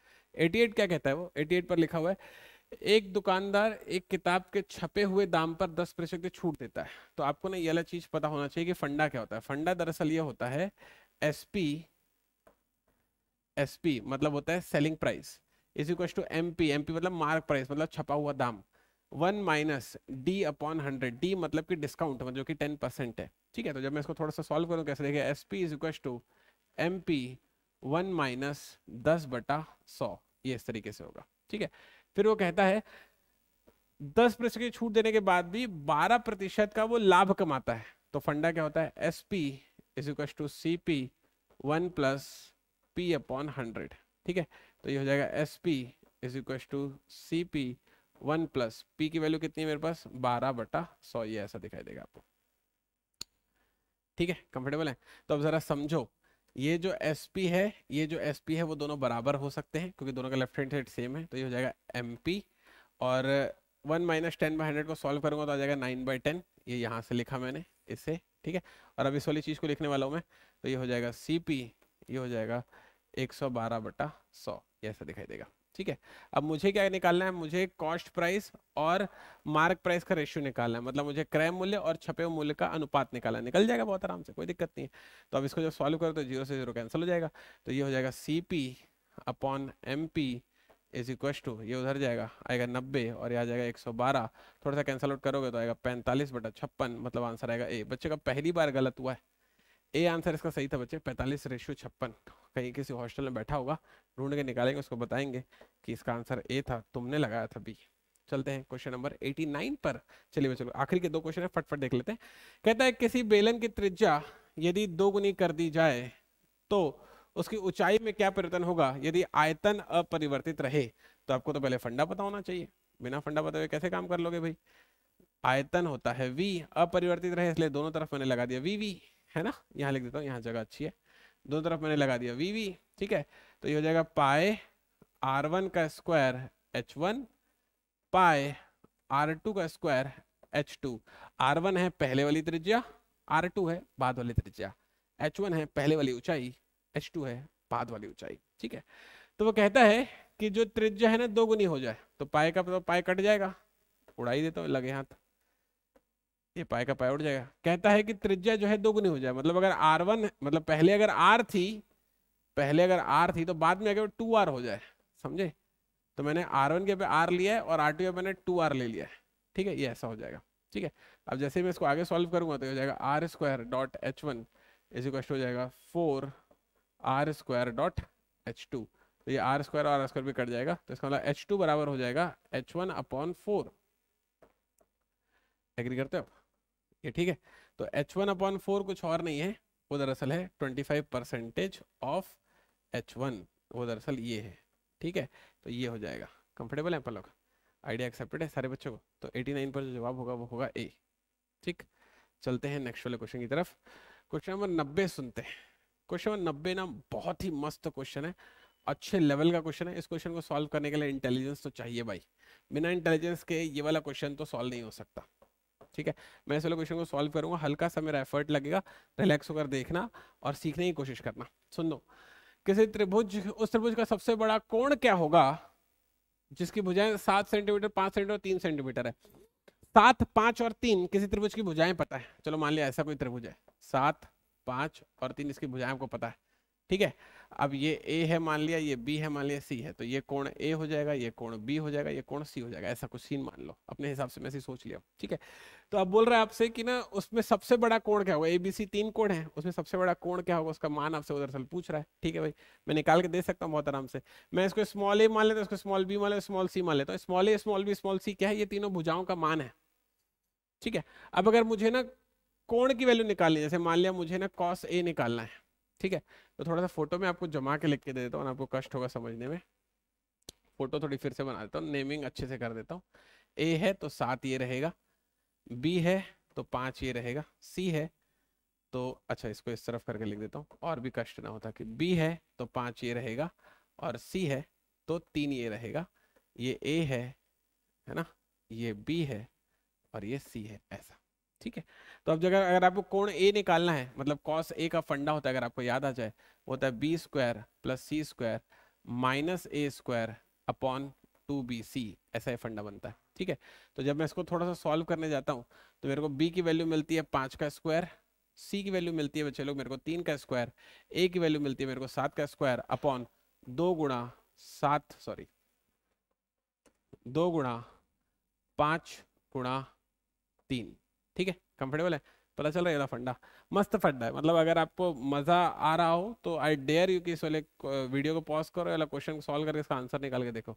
88 क्या कहता है वो 88 पर लिखा हुआ है एक दुकानदार एक किताब के छपे हुए दाम पर दस प्रतिशत की छूट देता है तो आपको ना ये वाला चीज पता होना चाहिए कि फंडा क्या होता है फंडा दरअसल ये होता है एसपी एसपी मतलब होता है selling price is equal to M P मतलब मार्क प्राइस मतलब छपा हुआ दाम one minus D upon hundred D मतलब कि डिस्काउंट मतलब कि टेन परसेंट है ठीक है तो जब मैं इसको थोड़ा सा सॉल्व करूँ कैसे देखिए S P is equal to M P one minus दस बटा सौ ये इस तरीके से होगा ठीक है फिर वो कहता है दस प्रतिशत की छूट देने के बाद भी बारह प्रतिशत का वो लाभ कमाता है तो फंडा क्या होता है S P is equal to C P one plus P upon hundred ठीक है तो ये हो जाएगा S P is equal to C P one plus P की वैल्यू कितनी है मेरे पास बारह बटा सौ ये ऐसा दिखाई देगा आपको ठीक है कंफर्टेबल है तो अब जरा समझो ये जो एस पी है ये जो एस पी है वो दोनों बराबर हो सकते हैं क्योंकि दोनों का लेफ्ट हैंड साइड सेम है तो ये हो जाएगा एम पी और one minus ten by hundred को सॉल्व करूंगा तो आ जाएगा नाइन बाई टेन ये यहाँ से लिखा मैंने इससे ठीक है और अब इस वाली चीज़ को लिखने वाला हूँ मैं तो ये हो जाएगा सी पी ये हो जाएगा एक सौ बारह बटा सौ ऐसा दिखाई देगा ठीक है अब मुझे क्या निकालना है मुझे कॉस्ट प्राइस और मार्क प्राइस का रेशियो निकालना है मतलब मुझे क्रय मूल्य और छपे हुए मूल्य का अनुपात निकालना निकल जाएगा बहुत आराम से कोई दिक्कत नहीं है तो अब इसको जब सॉल्व करो तो जीरो से जीरो कैंसिल हो जाएगा तो ये हो जाएगा C P upon M P is equal to ये उधर जाएगा आएगा नब्बे और ये आ जाएगा एक सौ बारह थोड़ा सा कैंसिल आउट करोगे तो आएगा पैंतालीस बटा छप्पन मतलब आंसर आएगा ए बच्चे का पहली बार गलत हुआ है ए आंसर इसका सही था बच्चे पैंतालीस रेशियो छप्पन कहीं किसी हॉस्टल में बैठा होगा ढूंढ के निकालेंगे उसको बताएंगे कि इसका आंसर ए था तुमने लगाया था बी चलते हैं क्वेश्चन नंबर 89 पर चलिए चलो आखिरी के दो क्वेश्चन है फटफट देख लेते हैं कहता है किसी बेलन की त्रिज्या यदि दो गुनी कर दी जाए तो उसकी ऊंचाई में क्या परिवर्तन होगा यदि आयतन अपरिवर्तित रहे तो आपको तो पहले फंडा पता होना चाहिए बिना फंडा बताए कैसे काम कर लोगे भाई आयतन होता है वी अपरिवर्तित रहे इसलिए दोनों तरफ मैंने लगा दिया वी वी है ना यहाँ लिख देता हूँ यहाँ जगह अच्छी है दोनों तरफ मैंने लगा दिया वी ठीक है तो ये हो जाएगा पाए आर का square H one pi R का square H two R one है पहले वाली त्रिज्या आर टू है बाद वाली त्रिज्या एच वन है पहले वाली ऊंचाई एच टू है बाद वाली ऊंचाई ठीक है तो वो कहता है कि जो त्रिज्या है ना दोगुनी हो जाए तो पाए का तो पाए कट जाएगा उड़ाई देता हूँ लगे हाथ ये पाए का पाए उठ जाएगा कहता है कि त्रिज्या जो है दोगुनी हो जाए मतलब अगर आर वन मतलब पहले अगर आर थी पहले अगर आर थी तो बाद में अगर टू आर हो जाए समझे तो मैंने आर वन के पे आर लिया है और आर टू मैंने टू आर ले लिया है ठीक है ये ऐसा हो जाएगा ठीक है अब जैसे मैं इसको आगे सॉल्व करूंगा तो हो जाएगा R square dot H one is equal हो जाएगा four R square dot H two तो ये आर स्क्वायर आर स्क्वायर भी कट जाएगा तो इसका मतलब एच टू बराबर हो जाएगा H one upon four agree करते हो ये ठीक है तो एच वन अपॉन फोर कुछ और नहीं है वो दरअसल है 25 फाइव परसेंटेज ऑफ एच वो दरअसल ये है ठीक है तो ये हो जाएगा कंफर्टेबल है पलोग आइडिया एक्सेप्टेड है सारे बच्चों को तो एटी नाइन पर जो जवाब होगा वो होगा ए ठीक चलते हैं नेक्स्ट वाले क्वेश्चन की तरफ क्वेश्चन नंबर नब्बे सुनते हैं क्वेश्चन नंबर नब्बे ना बहुत ही मस्त क्वेश्चन है अच्छे लेवल का क्वेश्चन है इस क्वेश्चन को सॉल्व करने के लिए इंटेलिजेंस तो चाहिए भाई बिना इंटेलिजेंस के ये वाला क्वेश्चन तो सॉल्व नहीं हो सकता ठीक है मैं सोलह क्वेश्चन को सॉल्व करूंगा हल्का सा मेरा एफर्ट लगेगा रिलैक्स होकर देखना और सीखने की कोशिश करना सुन दो किसी त्रिभुज उस त्रिभुज का सबसे बड़ा कोण क्या होगा जिसकी भुजाएं सात सेंटीमीटर पांच सेंटीमीटर तीन सेंटीमीटर है सात पांच और तीन किसी त्रिभुज की भुजाएं पता है चलो मान लिया ऐसा कोई त्रिभुज है सात पांच और तीन इसकी भुजाएं आपको पता है ठीक है अब ये ए है मान लिया ये बी है मान लिया सी है तो ये कोण ए हो जाएगा ये कोण बी हो जाएगा ये कोण सी हो जाएगा ऐसा कुछ सीन मान लो अपने हिसाब से मैं ऐसे सोच लिया ठीक है तो अब बोल रहा है आपसे कि ना उसमें सबसे बड़ा कोण क्या होगा ए बी सी तीन कोण है उसमें सबसे बड़ा कोण क्या होगा उसका मान आपसे दरअसल पूछ रहा है ठीक है भाई मैं निकाल के दे सकता हूँ बहुत आराम से मैं इसको स्मॉल ए मान लेता हूँ स्मॉल बी मान लेता स्मॉल सी मान लेता हूँ small A small B small C क्या है ये तीनों भुजाओं का मान है ठीक है अब अगर मुझे ना कोण की वैल्यू निकालनी जैसे मान लिया मुझे ना कॉस ए निकालना है ठीक है तो थोड़ा सा फोटो में आपको जमा के लिख के दे देता हूँ आपको कष्ट होगा समझने में फोटो थोड़ी फिर से बना देता हूँ नेमिंग अच्छे से कर देता हूँ ए है तो सात ये रहेगा बी है तो पाँच ये रहेगा सी है तो अच्छा इसको इस तरफ करके लिख देता हूँ और भी कष्ट ना होता कि बी है तो पाँच ये रहेगा और सी है तो तीन ये रहेगा ये ए है है ना ये बी है और ये सी है ऐसा ठीक है तो अब जगह अगर आपको कोण ए निकालना है मतलब कॉस ए का फंडा होता है अगर आपको याद आ जाए वो होता है B square plus C square minus A square upon two B C ऐसा ही फंडा बनता है ठीक है तो जब मैं इसको थोड़ा सा सॉल्व करने जाता हूँ तो मेरे को बी की वैल्यू मिलती है पाँच का स्क्वायर सी की वैल्यू मिलती है बच्चे लोग मेरे को तीन का स्क्वायर ए की वैल्यू मिलती है मेरे को सात का स्क्वायर अपॉन दो गुणा सात सॉरी दो गुणा पाँच गुणा तीन ठीक है कंफर्टेबल है पता चल रहा है वाला तो फंडा मस्त फंडा है मतलब अगर आपको मजा आ रहा हो तो आई डेयर यू कि इस वाले वीडियो को पॉज करो या क्वेश्चन को सॉल्व करके इसका आंसर निकाल के देखो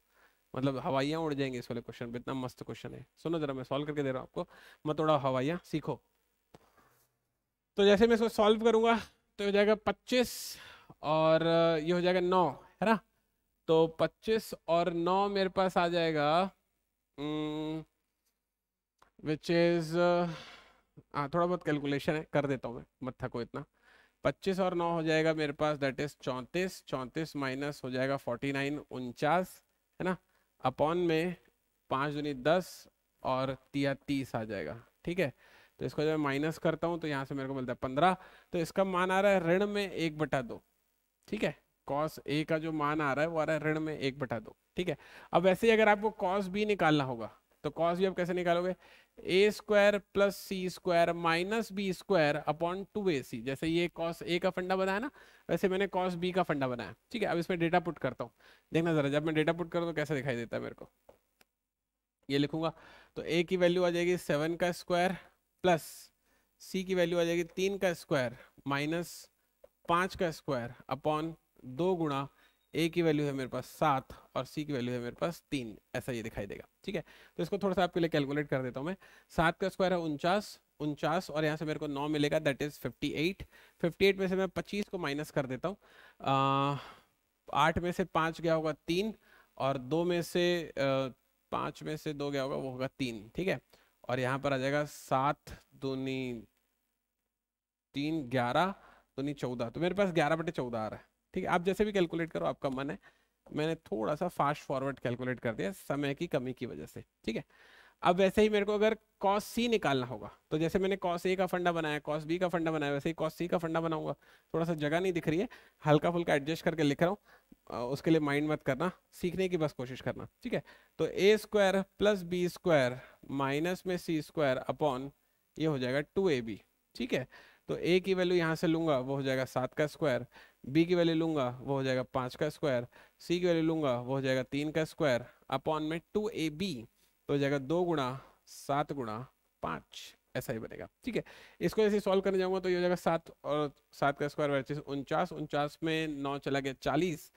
मतलब हवाइयाँ उड़ जाएंगे इस वाले क्वेश्चन पर इतना मस्त क्वेश्चन है सुनो जरा मैं सॉल्व करके दे रहा हूँ आपको मैं थोड़ा हवाइयाँ सीखो तो जैसे मैं इसको सॉल्व करूँगा तो हो जाएगा पच्चीस और ये हो जाएगा नौ है ना तो पच्चीस और नौ मेरे पास आ जाएगा विच इज़ हाँ थोड़ा बहुत कैलकुलेशन है कर देता हूँ मैं मत थको इतना पच्चीस और नौ हो जाएगा मेरे पास दैट इज चौंतीस चौंतीस माइनस हो जाएगा फोर्टी नाइन उनचास है ना अपॉन में पाँच दुनी दस और तिया तीस आ जाएगा ठीक है तो इसको जब माइनस करता हूँ तो यहाँ से मेरे को मिलता है पंद्रह तो इसका मान आ रहा है ऋण में एक बटा दो ठीक है कॉस ए का जो मान आ रहा है वो आ रहा है ऋण में एक बटा दो ठीक है अब वैसे ही अगर आपको कॉस बी निकालना होगा तो कॉस भी आप कैसे निकालोगे A square plus C square minus B square upon two A C जैसे ये कॉस ए का फंडा बनाया ना वैसे मैंने कॉस बी का फंडा बनाया ठीक है अब इसमें डेटा पुट करता हूँ देखना ज़रा जब मैं डेटा पुट करता हूँ तो कैसा दिखाई देता है मेरे को ये लिखूंगा तो ए की वैल्यू आ जाएगी सेवन का स्क्वायर प्लस सी की वैल्यू आ जाएगी तीन का स्क्वायर माइनस पाँच का स्क्वायर अपॉन दो गुणा ए की वैल्यू है मेरे पास सात और सी की वैल्यू है मेरे पास तीन ऐसा ये दिखाई देगा ठीक है तो इसको थोड़ा सा आपके लिए कैलकुलेट कर देता हूँ मैं सात का स्क्वायर है उनचास उनचास और यहाँ से मेरे को नौ मिलेगा that is fifty eight fifty eight में से मैं पच्चीस को माइनस कर देता हूँ आठ में से पाँच गया होगा तीन और दो में से पाँच में से दो गया होगा वो होगा तीन ठीक है और यहाँ पर आ जाएगा सात दूनी तीन ग्यारह दूनी चौदह तो मेरे पास ग्यारह बटे चौदह आ रहा है ठीक है आप जैसे भी कैलकुलेट करो आपका मन है मैंने थोड़ा सा फास्ट फॉरवर्ड कैलकुलेट कर दिया समय की कमी की वजह से ठीक है अब वैसे ही मेरे को अगर कॉस सी निकालना होगा तो जैसे मैंने कॉस ए का फंडा बनाया कॉस बी का फंडा बनाया वैसे ही कॉस सी का फंडा बनाऊंगा थोड़ा सा जगह नहीं दिख रही है हल्का फुल्का एडजस्ट करके लिख रहा हूँ उसके लिए माइंड मत करना सीखने की बस कोशिश करना ठीक है तो A square plus B square minus में सी स्क्वायर अपॉन ये हो जाएगा टू ए बी ठीक है तो ए की वैल्यू यहाँ से लूंगा वो हो जाएगा सात का स्क्वायर बी की वैल्यू लूंगा वो हो जाएगा पाँच का स्क्वायर सी की वैल्यू लूंगा वो हो जाएगा तीन का स्क्वायर अपॉन में टू ए बी तो हो जाएगा दो गुणा सात गुणा पाँच ऐसा ही बनेगा ठीक है इसको जैसे सॉल्व करने जाऊंगा तो ये हो जाएगा सात और सात का स्क्वायर पच्चीस उनचास उनचास में नौ चला गया चालीस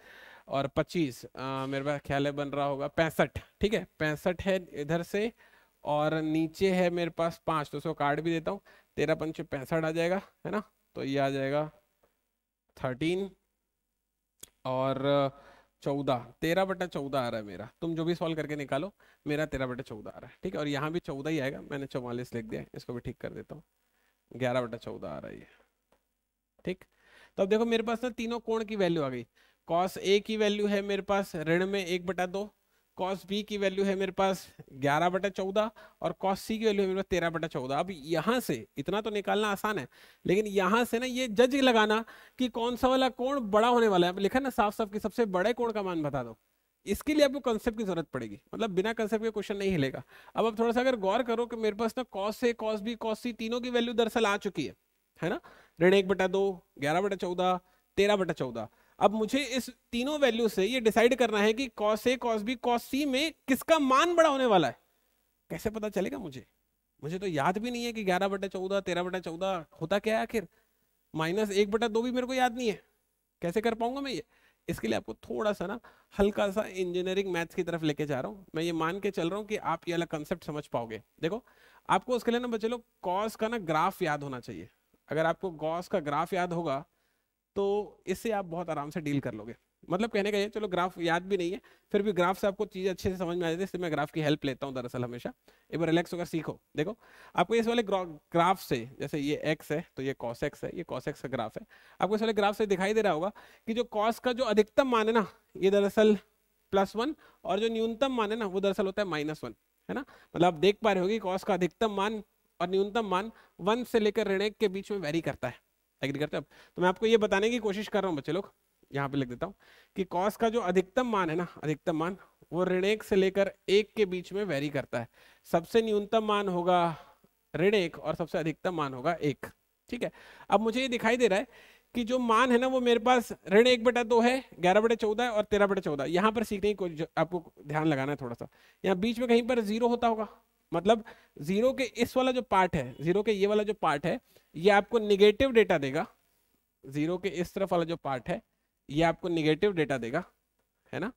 और पच्चीस मेरे पास ख्याल बन रहा होगा पैंसठ ठीक है पैंसठ है इधर से और नीचे है मेरे पास पाँच तो उसको कार्ड भी देता हूँ तेरह पंच पैंसठ आ जाएगा है ना तो ये आ जाएगा थर्टीन और चौदह तेरह बटा चौदह आ रहा है मेरा तुम जो भी सॉल्व करके निकालो मेरा तेरह बटा चौदह आ रहा है ठीक है और यहाँ भी चौदह ही आएगा मैंने चौवालीस लिख दिया इसको भी ठीक कर देता हूँ ग्यारह बटा चौदह आ रहा है ये ठीक तो अब देखो मेरे पास ना तीनों कोण की वैल्यू आ गई कॉस ए की वैल्यू है मेरे पास ऋण में एक बटा दो कॉस बी की वैल्यू है मेरे पास ग्यारह बटा चौदह और कॉस सी की वैल्यू है मेरे पास तेरह बटा चौदह अब यहाँ से इतना तो निकालना आसान है लेकिन यहाँ से ना ये जज लगाना कि कौन सा वाला कोण बड़ा होने वाला है लिखा ना साफ साफ कि सबसे बड़े कोण का मान बता दो इसके लिए आपको कंसेप्ट की जरूरत पड़ेगी मतलब बिना कंसेप्ट के क्वेश्चन नहीं हिलेगा अब आप थोड़ा सा अगर गौर करो कि मेरे पास ना cos A cos B cos C तीनों की वैल्यू दरअसल आ चुकी है है ना ऋण एक बटा दो ग्यारह बटा चौदह तेरह बटा चौदह अब मुझे इस तीनों वैल्यू से ये डिसाइड करना है कि cos A cos B cos C में किसका मान बड़ा होने वाला है कैसे पता चलेगा मुझे मुझे तो याद भी नहीं है कि ग्यारह बटे चौदह तेरह बटा चौदह होता क्या है आखिर माइनस एक बटा दो भी मेरे को याद नहीं है कैसे कर पाऊंगा मैं ये इसके लिए आपको थोड़ा सा ना हल्का सा इंजीनियरिंग मैथ्स की तरफ लेके जा रहा हूँ मैं ये मान के चल रहा हूँ कि आप ये अलग कंसेप्ट समझ पाओगे देखो आपको उसके लिए ना बच्चे लोग कॉस का ना ग्राफ याद होना चाहिए अगर आपको कॉस का ग्राफ याद होगा तो इससे आप बहुत आराम से डील कर लोगे मतलब कहने का ये चलो ग्राफ याद भी नहीं है फिर भी ग्राफ से आपको चीज़ अच्छे से समझ में आ जाती है इससे मैं ग्राफ की हेल्प लेता हूँ दरअसल हमेशा एक बार रिलैक्स होकर सीखो देखो आपको इस वाले ग्राफ से जैसे ये एक्स है तो ये कॉस एक्स है ये कॉस एक्स का ग्राफ है आपको इस वाले ग्राफ से दिखाई दे रहा होगा कि जो कॉस का जो अधिकतम मान है ना ये दरअसल प्लस वन और जो न्यूनतम मान है ना वो दरअसल होता है माइनस वन है ना मतलब आप देख पा रहे होगी कॉस का अधिकतम मान और न्यूनतम मान वन से लेकर ऋण के बीच में वेरी करता है एग्री करते हैं तो मैं आपको ये बताने की कोशिश कर रहा हूँ बच्चे लोग यहाँ पे लिख देता हूँ कि कॉस का जो अधिकतम मान है ना अधिकतम मान वो ऋण एक से लेकर एक के बीच में वेरी करता है सबसे न्यूनतम मान होगा ऋण एक और सबसे अधिकतम मान होगा एक ठीक है अब मुझे ये दिखाई दे रहा है कि जो मान है ना वो मेरे पास ऋण एक बटा दो है ग्यारह बटे चौदह है और तेरह बटे चौदह यहाँ पर सीखने की आपको ध्यान लगाना है थोड़ा सा यहाँ बीच में कहीं पर जीरो होता होगा मतलब जीरो के इस वाला जो पार्ट है जीरो के ये वाला जो पार्ट है ये आपको निगेटिव डेटा देगा जीरो के इस तरफ वाला जो पार्ट है ये आपको निगेटिव डेटा देगा है ना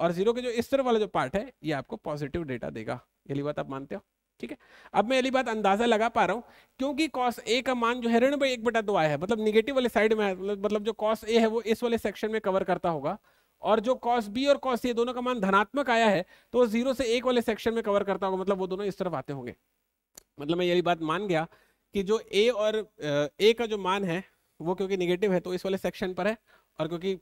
और जीरो के जो इस तरफ वाला जो पार्ट है ये आपको पॉजिटिव डेटा देगा यही बात आप मानते हो ठीक है अब मैं यही बात अंदाजा लगा पा रहा हूँ क्योंकि कॉस ए का मान जो है ऋण भाई एक बटा दो आया है मतलब निगेटिव वाले साइड में है मतलब जो कॉस ए है वो इस वाले सेक्शन में कवर करता होगा और जो कॉस बी और कॉस ए दोनों का मान धनात्मक आया है तो वो जीरो से एक वाले सेक्शन में कवर करता होगा मतलब वो दोनों इस तरफ आते होंगे मतलब मैं यही बात मान गया कि जो ए और ए का जो मान है वो क्योंकि निगेटिव है तो इस वाले सेक्शन पर है और क्योंकि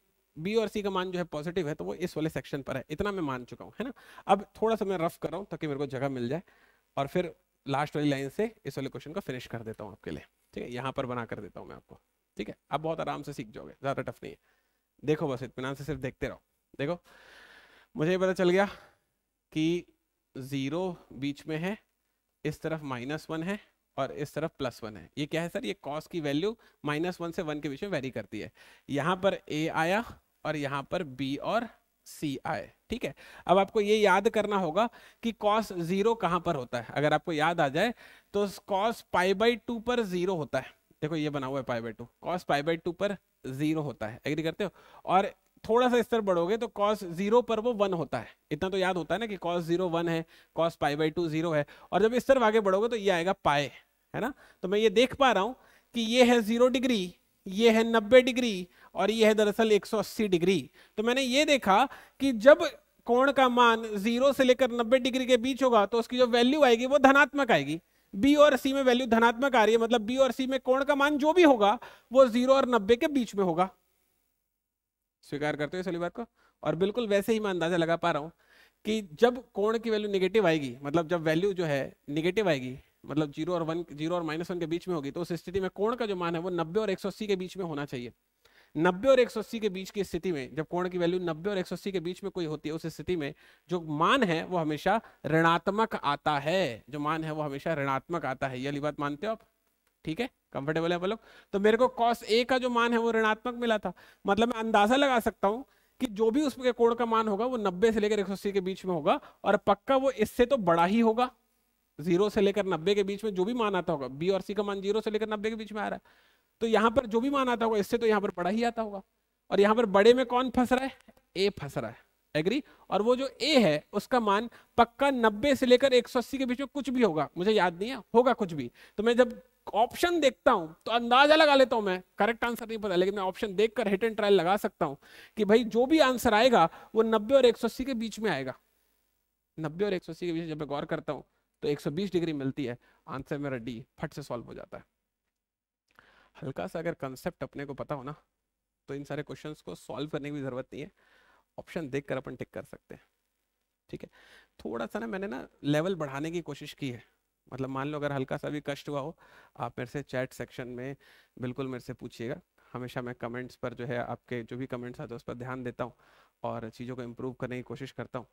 बी और सी का मान जो है पॉजिटिव है तो वो इस वाले सेक्शन पर है इतना मैं मान चुका हूँ है ना अब थोड़ा सा मैं रफ कर रहा हूँ ताकि मेरे को जगह मिल जाए और फिर लास्ट वाली लाइन से इस वाले क्वेश्चन को फिनिश कर देता हूँ आपके लिए ठीक है यहाँ पर बना कर देता हूँ मैं आपको ठीक है आप बहुत आराम से सीख जाओगे ज़्यादा टफ नहीं है देखो बस इतमान से सिर्फ देखते रहो देखो मुझे पता चल गया कि ज़ीरो बीच में है इस तरफ माइनस वन है और इस तरफ प्लस वन है ये क्या है सर ये कॉस की वैल्यू माइनस वन से वन के बीच में वेरी करती है यहाँ पर ए आया और यहाँ पर बी और सी आए ठीक है अब आपको ये याद करना होगा कि कॉस जीरो कहाँ पर होता है अगर आपको याद आ जाए तो कॉस पाई बाई टू पर जीरो होता है देखो ये बना हुआ है pi by two cos pi by two पर जीरो होता है एग्री करते हो और थोड़ा सा स्तर बढ़ोगे तो कॉस जीरो पर वो वन होता है इतना तो याद होता है ना कि कॉस जीरो वन है cos pi by two zero है और जब स्तर आगे बढ़ोगे तो ये आएगा पाए है ना तो मैं ये देख पा रहा हूँ कि ये है जीरो डिग्री ये है नब्बे डिग्री और ये है दरअसल 180 डिग्री तो मैंने ये देखा कि जब कोण का मान जीरो से लेकर नब्बे डिग्री के बीच होगा तो उसकी जो वैल्यू आएगी वो धनात्मक आएगी बी और सी में वैल्यू धनात्मक आ रही है मतलब बी और सी में कोण का मान जो भी होगा वो जीरो और नब्बे के बीच में होगा स्वीकार करते हो सली बात को और बिल्कुल वैसे ही मैं अंदाजा लगा पा रहा हूं कि जब कोण की वैल्यू निगेटिव आएगी मतलब जब वैल्यू जो है निगेटिव आएगी मतलब जीरो और वन जीरो और माइनस वन के बीच में होगी तो उस स्थिति में कोण का जो मान है वो नब्बे और एक के बीच में होना चाहिए नब्बे और एक के बीच की स्थिति में जब कोण की वैल्यू नब्बे और एक के बीच में कोई होती है उस स्थिति में जो मान है वो हमेशा ऋणात्मक आता है जो मान है वो हमेशा ऋणात्मक आता है ये बात मानते हो आप ठीक है कंफर्टेबल है लोग तो मेरे को कॉस ए का जो मान है वो ऋणात्मक मिला था मतलब मैं अंदाजा लगा सकता हूँ कि जो भी उसके कोण का मान होगा वो नब्बे से लेकर अस्सी के बीच में होगा और पक्का वो इससे तो बड़ा ही होगा जीरो से लेकर नब्बे के बीच में जो भी मान आता होगा बी और सी का मान जीरो से लेकर नब्बे के बीच में आ रहा है तो यहाँ पर जो भी मान आता होगा इससे तो यहां पर बड़ा ही आता होगा और यहाँ पर बड़े में कौन फंस रहा है ए फंस रहा है एग्री और वो जो ए है उसका मान पक्का नब्बे से लेकर एक के बीच में कुछ भी होगा मुझे याद नहीं है होगा कुछ भी तो मैं जब ऑप्शन देखता हूं तो अंदाजा लगा लेता हूं मैं करेक्ट आंसर नहीं पता लेकिन मैं ऑप्शन देखकर हिट एंड ट्रायल लगा सकता हूं कि भाई जो भी आंसर आएगा वो 90 और 180 के बीच में आएगा 90 और 180 के बीच जब मैं गौर करता हूं तो 120 डिग्री मिलती है आंसर मेरा डी फट से सॉल्व हो जाता है हल्का सा अगर कंसेप्ट अपने को पता हो ना तो इन सारे क्वेश्चन को सॉल्व करने की ज़रूरत नहीं है ऑप्शन देख कर अपन टिक कर सकते हैं ठीक है थोड़ा सा ना मैंने ना लेवल बढ़ाने की कोशिश की है मतलब मान लो अगर हल्का सा भी कष्ट हुआ हो आप मेरे से चैट सेक्शन में बिल्कुल मेरे से पूछिएगा हमेशा मैं कमेंट्स पर जो है आपके जो भी कमेंट्स आते हैं उस पर ध्यान देता हूँ और चीज़ों को इम्प्रूव करने की कोशिश करता हूँ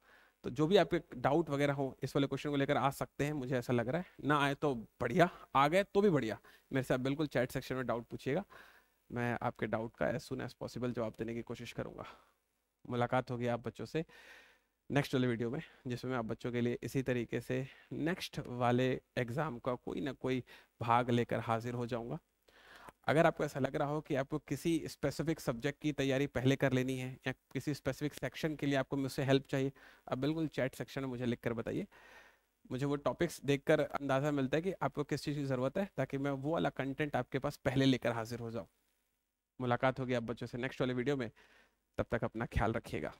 तो जो भी आपके डाउट वगैरह हो इस वाले क्वेश्चन को लेकर आ सकते हैं मुझे ऐसा लग रहा है ना आए तो बढ़िया आ गए तो भी बढ़िया मेरे से आप बिल्कुल चैट सेक्शन में डाउट पूछिएगा मैं आपके डाउट का एज सुन एज पॉसिबल जवाब देने की कोशिश करूँगा मुलाकात होगी आप बच्चों से नेक्स्ट वाले वीडियो में जिसमें मैं आप बच्चों के लिए इसी तरीके से नेक्स्ट वाले एग्ज़ाम का कोई ना कोई भाग लेकर हाजिर हो जाऊंगा अगर आपको ऐसा लग रहा हो कि आपको किसी स्पेसिफिक सब्जेक्ट की तैयारी पहले कर लेनी है या किसी स्पेसिफिक सेक्शन के लिए आपको मुझसे हेल्प चाहिए आप बिल्कुल चैट सेक्शन में मुझे लिख कर बताइए मुझे वो टॉपिक्स देखकर अंदाज़ा मिलता है कि आपको किस चीज़ की ज़रूरत है ताकि मैं वो वाला कंटेंट आपके पास पहले लेकर हाजिर हो जाऊँ मुलाकात होगी आप बच्चों से नेक्स्ट वाले वीडियो में तब तक अपना ख्याल रखिएगा